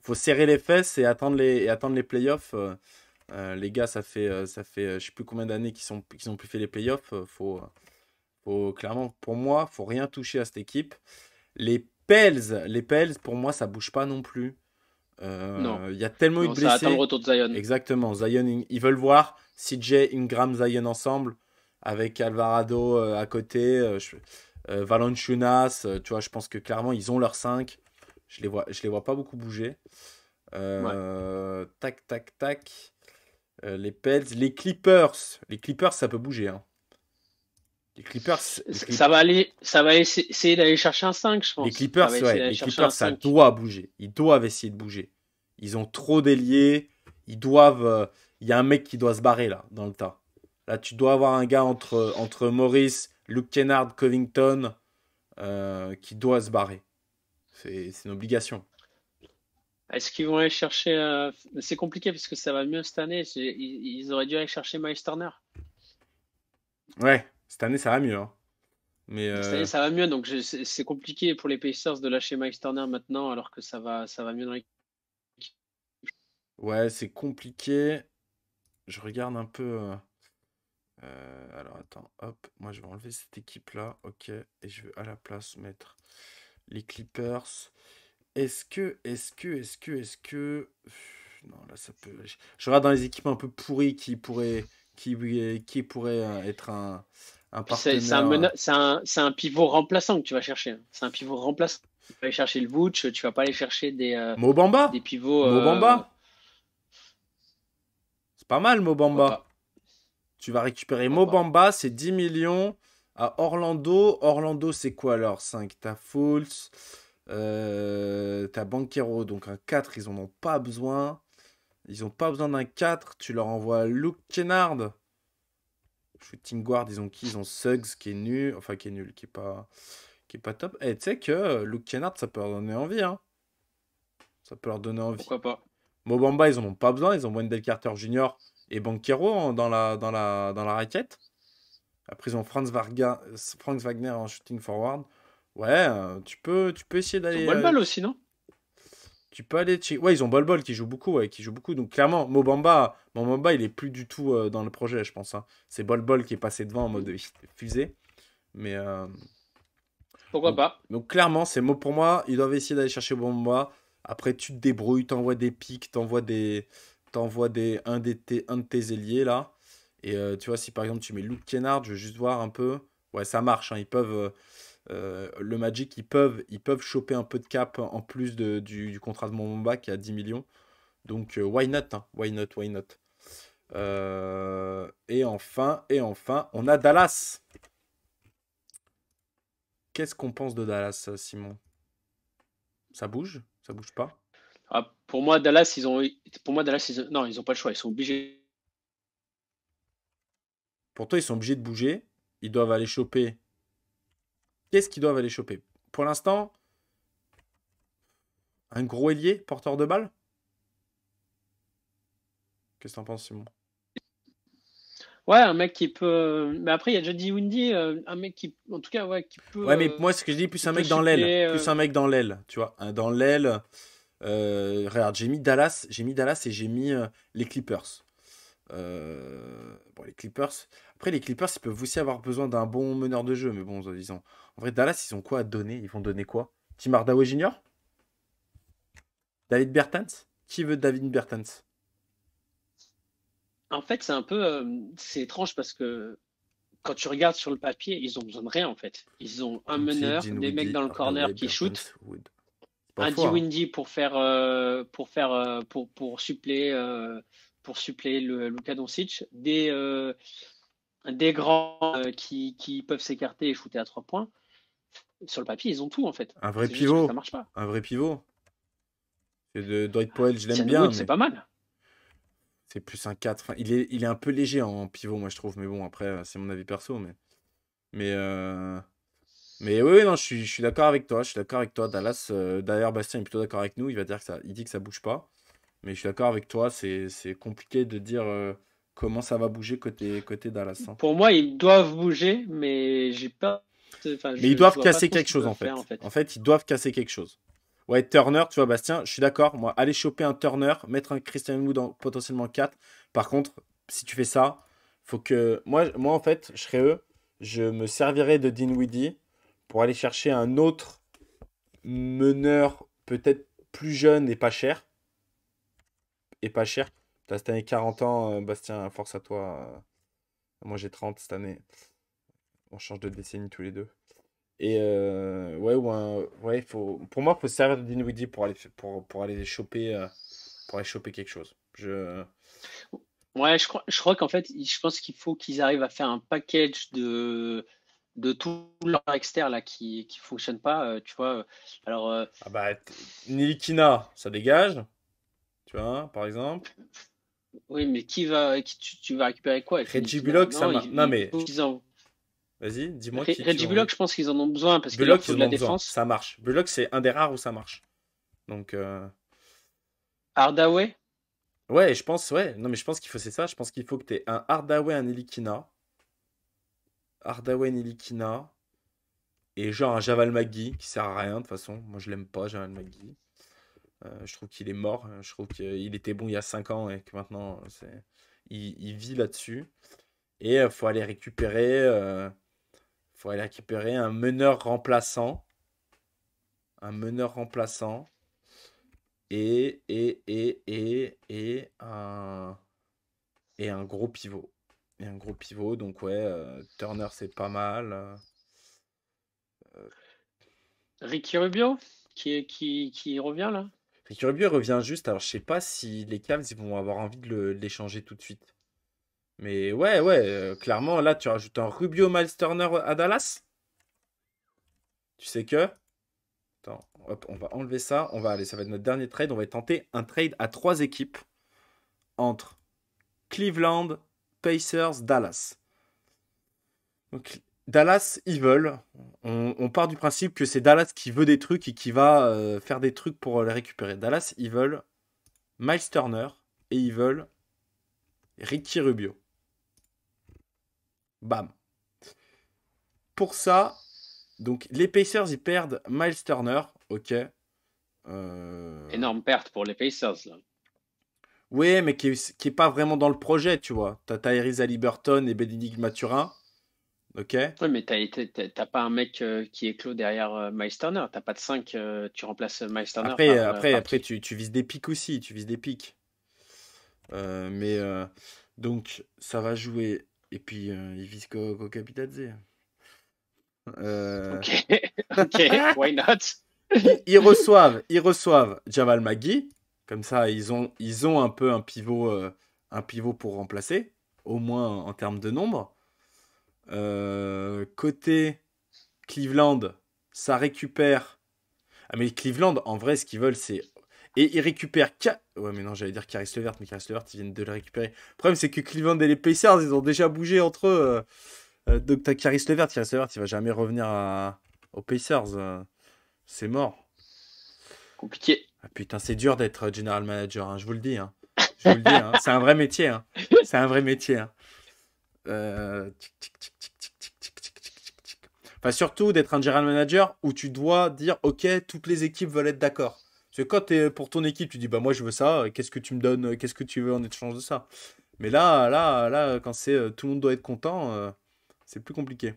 Faut, serrer les fesses et attendre les, attendre les playoffs. Euh, les gars, ça fait, ça fait, je sais plus combien d'années qu'ils sont, ont plus fait les playoffs. Faut, faut, clairement, pour moi, faut rien toucher à cette équipe. Les Pels, les Pels, pour moi, ça bouge pas non plus. Il y a tellement eu de blessés. attend retour de Zion. Exactement. Zion, ils veulent voir CJ, Ingram, Zion ensemble avec Alvarado euh, à côté, euh, euh, Valanciunas Valanchunas, tu vois, je pense que clairement, ils ont leurs 5. Je les vois, je les vois pas beaucoup bouger. Tac, tac, tac. les Pels, les Clippers. Les Clippers, ça peut bouger. Hein. Les Clippers, ça va aller, ça va essayer d'aller chercher un 5, je pense. Les Clippers, ça, doit bouger. Ils doivent essayer de bouger. Ils ont trop délié. Ils doivent. Il y a un mec qui doit se barrer là, dans le tas. Là, tu dois avoir un gars entre, entre Maurice, Luke Kennard, Covington, euh, qui doit se barrer. C'est une obligation. Est-ce qu'ils vont aller chercher. Euh, c'est compliqué parce que ça va mieux cette année. Ils, auraient dû aller chercher Miles Turner. Ouais, cette année ça va mieux. Hein. Mais Cette euh, année ça va mieux, donc c'est compliqué pour les Pacers de lâcher Miles Turner maintenant alors que ça va, ça va mieux dans les. Ouais, c'est compliqué. Je regarde un peu. Euh, alors attends, hop, moi je vais enlever cette équipe là, ok, et je veux à la place mettre les Clippers. Est-ce que, est-ce que, est-ce que, est-ce que. Non, là ça peut. Je regarde dans les équipes un peu pourries qui pourraient, qui, qui pourraient euh, être un, C'est un, pivot remplaçant que tu vas chercher. Hein. C'est un pivot remplaçant. Tu vas aller chercher le Butch, tu vas pas aller chercher des. Euh, Mobamba Des pivots. Mobamba C'est pas mal, Mobamba. Tu vas récupérer ah bah. Mobamba, c'est 10 millions. À Orlando, Orlando, c'est quoi alors 5, t'as Fools, euh, t'as Banquero, donc un 4, ils n'en ont pas besoin. Ils n'ont pas besoin d'un 4, tu leur envoies Luke Kennard. Shooting Guard, ils ont qui Ils ont Suggs qui est nul, enfin qui est nul, qui est pas, qui est pas top. Et eh, tu sais que euh, Luke Kennard, ça peut leur donner envie. Hein. Ça peut leur donner envie. Pourquoi pas Mobamba, ils n'en ont pas besoin, ils ont Wendell Carter Jr et Banquero dans la, dans la, dans la raquette. Après, ils ont Franz, Varga, Franz Wagner en shooting forward. Ouais, euh, tu peux, tu peux essayer d'aller. Ils euh, aussi, non Tu peux aller. chez Ouais, ils ont Bol Bol qui joue beaucoup, qui joue beaucoup. Donc clairement, Mobamba, Mobamba, il est plus du tout euh, dans le projet, je pense. Hein. C'est Bol Bol qui est passé devant en mode fusée. Mais pourquoi pas Donc clairement, c'est mot pour moi. Ils doivent essayer d'aller chercher Mobamba. Après, tu te débrouilles, t'envoies des pics, t'envoies des t'envoies des, un, de tes ailiers là. Et euh, tu vois, si par exemple tu mets Luke Kennard, je veux juste voir un peu. Ouais, ça marche. Hein. ils peuvent. Euh, euh, le Magic, ils peuvent, ils peuvent choper un peu de cap en plus du, contrat de Momba qui est à 10 millions. Donc, hein? why not Why not Why not Et enfin, et enfin, on a Dallas. Qu'est-ce qu'on pense de Dallas, Simon Ça bouge Ça bouge pas Hop ah, pour moi, Dallas, ils ont. Pour moi, Dallas, non, ils n'ont pas le choix. Ils sont obligés. Pour toi, ils sont obligés de bouger. Ils doivent aller choper. Qu'est-ce qu'ils doivent aller choper Pour l'instant, un gros ailier, porteur de balles Qu'est-ce que tu en penses, Simon Ouais, un mec qui peut. Mais après, il y a déjà dit Windy, euh, un mec qui. En tout cas, ouais, qui peut. Ouais, mais moi, ce que je dis, plus un mec dans l'aile. Plus un euh, mec dans l'aile, tu vois. Dans l'aile, euh, regarde, j'ai mis Dallas, j'ai mis Dallas et j'ai mis euh, les Clippers. Euh, bon, les Clippers. Après, les Clippers, ils peuvent aussi avoir besoin d'un bon meneur de jeu, mais bon, ils En vrai, Dallas, ils ont quoi à donner Ils vont donner quoi Tim Hardaway Jr. David Bertans Qui veut David Bertans En fait, c'est un peu, c'est étrange parce que quand tu regardes sur le papier, ils ont besoin de rien en fait. Ils ont un meneur, des mecs dans le corner qui shootent un D-Windy hein. pour faire, euh, pour, faire euh, pour, pour suppléer, euh, pour suppléer le, Luka Doncic, des, des grands qui, qui, peuvent s'écarter et shooter à trois points. Sur le papier, ils ont tout en fait. Un vrai pivot. Ça marche pas. Un vrai pivot. C'est de Dwight Powell, je l'aime bien. C'est pas mal. C'est plus un 4. il, est, il est un peu léger en pivot, moi je trouve. Mais bon, après, c'est mon avis perso. Mais, mais mais oui, non, je suis, je suis d'accord avec toi. Je suis d'accord avec toi. Dallas, d'ailleurs, Bastien est plutôt d'accord avec nous. Il va dire que ça, il dit que ça bouge pas. Mais je suis d'accord avec toi. C'est, compliqué de dire euh, comment ça va bouger côté, côté Dallas. Hein. Pour moi, ils doivent bouger, mais j'ai pas. mais ils doivent casser quelque chose en fait. en fait. ils doivent casser quelque chose. Ouais, Turner, tu vois, Bastien, je suis d'accord. Moi, aller choper un Turner, mettre un Christian Wood en potentiellement 4. Par contre, si tu fais ça, faut que. Moi, moi en fait, je serais eux. Je me servirais de Weedy pour aller chercher un autre meneur peut-être plus jeune et pas cher. Et pas cher. T'as cette année, 40 ans, euh, Bastien, force à toi. Euh, moi, j'ai 30 cette année. On change de décennie tous les deux. Et euh, ouais, faut, pour moi, il faut se servir de Dinwiddie pour aller, pour, pour aller choper, pour aller quelque chose. Je... Ouais, je crois qu'en fait, je pense qu'il faut qu'ils arrivent à faire un package de, de tout leur externe là, qui ne fonctionne pas, euh, tu vois. Euh, alors, euh, ah bah, Nilikina, ça dégage, tu vois, par exemple. Oui, mais qui va, qui, tu, vas récupérer quoi Reggie ça Non, mais. Vas-y, dis-moi. je pense qu'ils en ont besoin parce que la défense. Ça marche. Bullock, c'est un des rares où ça marche. Donc. Euh... Hardaway Ouais, je pense, ouais. Non, mais je pense qu'il faut, c'est ça. Je pense qu'il faut que tu aies un Hardaway, un Nilikina Ardawen Ilikina. Et genre un Javal McGee qui sert à rien de toute façon. Moi je l'aime pas, Javal McGee. Euh, je trouve qu'il est mort. Je trouve qu'il était bon il y a 5 ans et que maintenant c'est... Il, vit là-dessus. Et il euh, faut aller récupérer. Euh, faut aller récupérer un meneur remplaçant. Un meneur remplaçant. Et, et, et, et, et un, et un gros pivot et un gros pivot. Donc ouais, euh, Turner c'est pas mal. Euh, euh. Ricky Rubio qui, revient là Ricky Rubio revient juste. Alors je sais pas si les Cavs vont avoir envie de l'échanger tout de suite. Mais ouais, ouais, clairement là tu rajoutes un Rubio Miles Turner à Dallas. Tu sais que. Attends, hop, on va enlever ça. On va aller, ça va être notre dernier trade. On va tenter un trade à trois équipes entre Cleveland, Pacers Dallas. Donc, Dallas, ils veulent. On, part du principe que c'est Dallas qui veut des trucs et qui va euh, faire des trucs pour euh, les récupérer. Dallas, ils veulent Miles Turner et ils veulent Ricky Rubio. Bam. Pour ça, donc les Pacers, ils perdent Miles Turner. Ok. Euh, Énorme perte pour les Pacers. Là. Oui, mais qui n'est qui est, pas vraiment dans le projet, tu vois. T'as Tyrese Liberton et Bénédicte Maturin, Ok. Oui, mais t'as pas un mec euh, qui est clos derrière euh, T'as pas de 5, euh, tu remplaces euh, Miles Après, après, tu, vises des pics aussi, tu vises des pics. mais donc, ça va jouer. Et puis, il vise qu'au qu Ok, (laughs) ok, why not ils, ils reçoivent, ils reçoivent Jamal Magui, comme ça, ils ont, ils ont un peu un pivot, euh, un pivot pour remplacer, au moins en termes de nombre. Euh, côté Cleveland, ça récupère. Ah, mais Cleveland, en vrai, ce qu'ils veulent, c'est. Et ils récupèrent. Ouais, mais non, j'allais dire Caris Levert, mais Caris Levert, ils viennent de le récupérer. Le problème, c'est que Cleveland et les Pacers, ils ont déjà bougé entre eux. Euh, donc, as Caris Levert, Caris Levert, il va jamais revenir aux Pacers. C'est mort. Compliqué. Ah putain, c'est dur d'être general manager, je vous le dis. Hein. Je vous le c'est un vrai métier. C'est un vrai métier. Euh... Enfin, surtout d'être un general manager où tu dois dire, ok, toutes les équipes veulent être d'accord. Parce que quand es pour ton équipe, tu dis, bah moi je veux ça, qu'est-ce que tu me donnes, qu'est-ce que tu veux en échange de ça. Mais là, là, là, quand c'est tout le monde doit être content, c'est plus compliqué.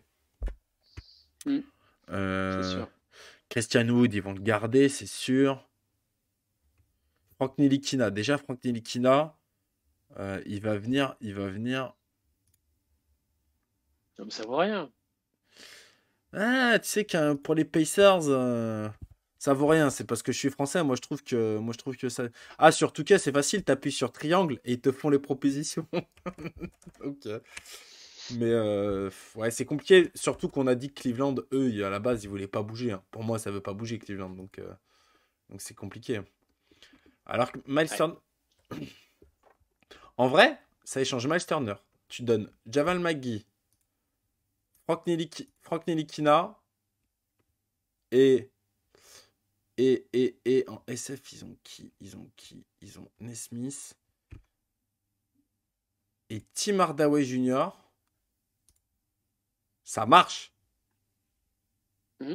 Christian Wood, ils vont le garder, c'est sûr. Franck Nilikina. Déjà, Franck Nilikina, euh, il va venir, il va venir. Ça vaut rien. Ah, tu sais que pour les Pacers, euh, ça vaut rien. C'est parce que je suis français. Moi, je trouve que, moi, je trouve que ça. Ah, sur tout cas, c'est facile. appuies sur triangle et ils te font les propositions. (laughs) ok. Mais euh, ouais, c'est compliqué. Surtout qu'on a dit que Cleveland, eux, à la base, ils voulaient pas bouger. Hein. Pour moi, ça veut pas bouger Cleveland, donc donc c'est compliqué. Alors que en vrai, ça échange Miles Turner. Tu donnes Javal McGee, Frank, et... Et, et, et en SF, ils ont qui Ils ont qui Ils ont Nesmith et Tim Hardaway Jr. Ça marche. Mmh.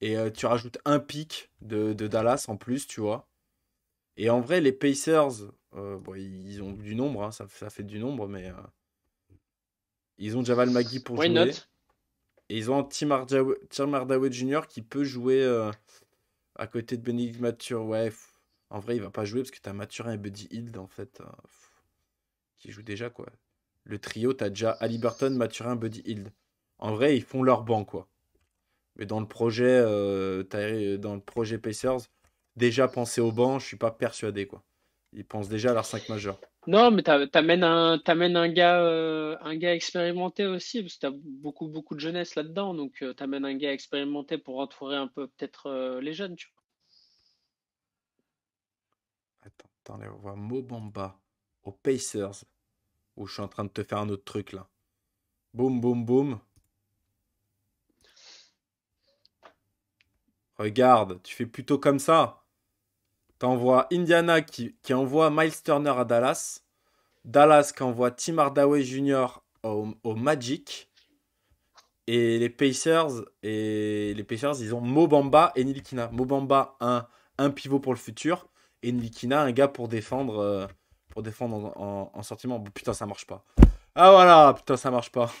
Et euh, tu rajoutes un pic de, Dallas en plus, tu vois. Et en vrai, les Pacers, euh, bon, ils ont du nombre, hein, ça, fait du nombre, mais euh, ils ont Javal Magui pour jouer. et ils ont Tim Jr. qui peut jouer à côté de Benedict Mature. Ouais, en vrai, il va pas jouer parce que tu as Maturin et Buddy Hield, en fait, qui jouent déjà, quoi. Le trio, tu as déjà Burton Maturin, Buddy Hield. En vrai, ils font leur banc, quoi. Mais dans le projet, euh, euh, dans le projet Pacers, déjà penser au banc, je suis pas persuadé quoi. Ils pensent déjà à leur 5 majeur. Non, mais t'amènes un, amènes un gars, euh, un gars expérimenté aussi, parce que t'as beaucoup, beaucoup de jeunesse là-dedans, donc tu amènes un gars expérimenté pour entourer un peu peut-être les jeunes, tu vois. Attends, attends, on Mobamba aux Pacers, où je suis en train de te faire un autre truc là. Boum, boum, boum. Regarde, tu fais plutôt comme ça. T'envoies Indiana qui, envoie Miles Turner à Dallas. Dallas qui envoie Tim Hardaway Jr. au, Magic. Et les Pacers, et les Pacers, ils ont Mobamba et Nilikina. Mobamba, un, un pivot pour le futur. Et Nilikina, un gars pour défendre, euh, pour défendre en, sortiment. putain, ça marche pas. Ah voilà, putain, ça marche pas.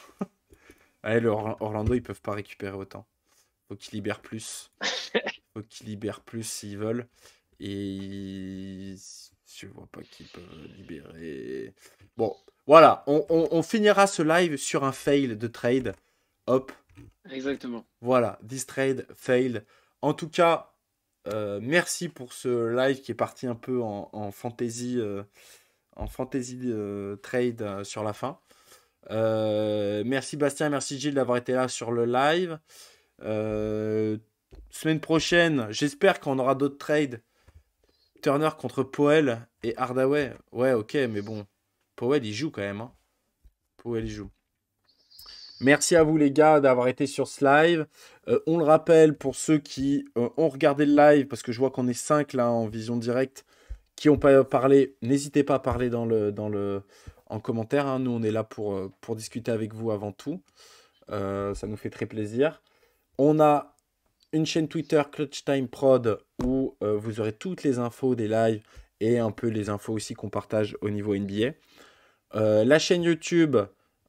(laughs) Allez, le Orlando, ils peuvent pas récupérer autant. Faut qu'ils libèrent plus. (laughs) Faut qu'ils libèrent plus s'ils veulent. Et je vois pas qu'ils peuvent libérer. Bon, voilà. On, finira ce live sur un fail de trade. Hop. Exactement. Voilà. This trade fail. En tout cas, euh, merci pour ce live qui est parti un peu en, fantasy, en fantasy euh, euh, trade sur la fin. merci Bastien, merci Gilles d'avoir été là sur le live. Euh, semaine prochaine, j'espère qu'on aura d'autres trades. Turner contre Powell et Hardaway. Ouais, ok, mais bon. Powell, il joue quand même. Hein. Powell, il joue. Merci à vous les gars d'avoir été sur ce live. Euh, on le rappelle pour ceux qui euh, ont regardé le live, parce que je vois qu'on est 5 là en vision directe, qui n'ont pas parlé, n'hésitez pas à parler dans le, dans le, en commentaire. Hein. Nous, on est là pour, pour discuter avec vous avant tout. ça nous fait très plaisir. On a une chaîne Twitter Clutch Time Prod où euh, vous aurez toutes les infos des lives et un peu les infos aussi qu'on partage au niveau NBA. Euh, la chaîne YouTube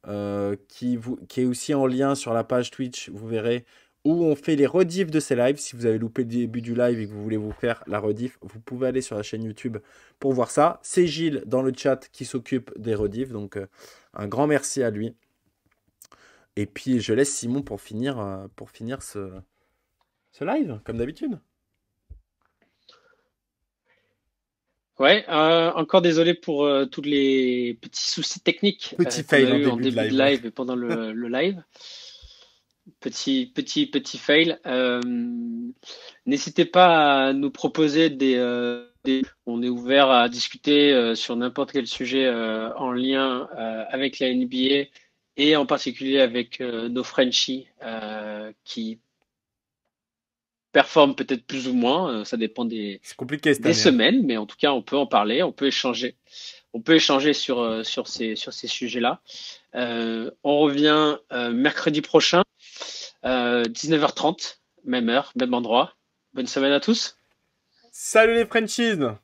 euh, qui, qui, est aussi en lien sur la page Twitch, vous verrez, où on fait les rediffs de ces lives. Si vous avez loupé le début du live et que vous voulez vous faire la rediff, vous pouvez aller sur la chaîne YouTube pour voir ça. C'est Gilles dans le chat qui s'occupe des rediffs, donc un grand merci à lui. Et puis je laisse Simon pour finir, euh, pour finir ce, live, comme d'habitude. Ouais, euh, encore désolé pour euh, tous les petits soucis techniques. Petit fail début, de live, et pendant le, live. Petit, petit, petit fail. N'hésitez pas à nous proposer des... On est ouvert à discuter sur n'importe quel sujet en lien avec la NBA et en particulier avec euh, nos Frenchies euh, qui performent peut-être plus ou moins, euh, ça dépend des, hein. semaines, mais en tout cas on peut en parler, on peut échanger on peut échanger sur, sur ces, sur ces sujets-là. on revient mercredi prochain, 19h30, même heure, même endroit. Bonne semaine à tous. Salut les Frenchies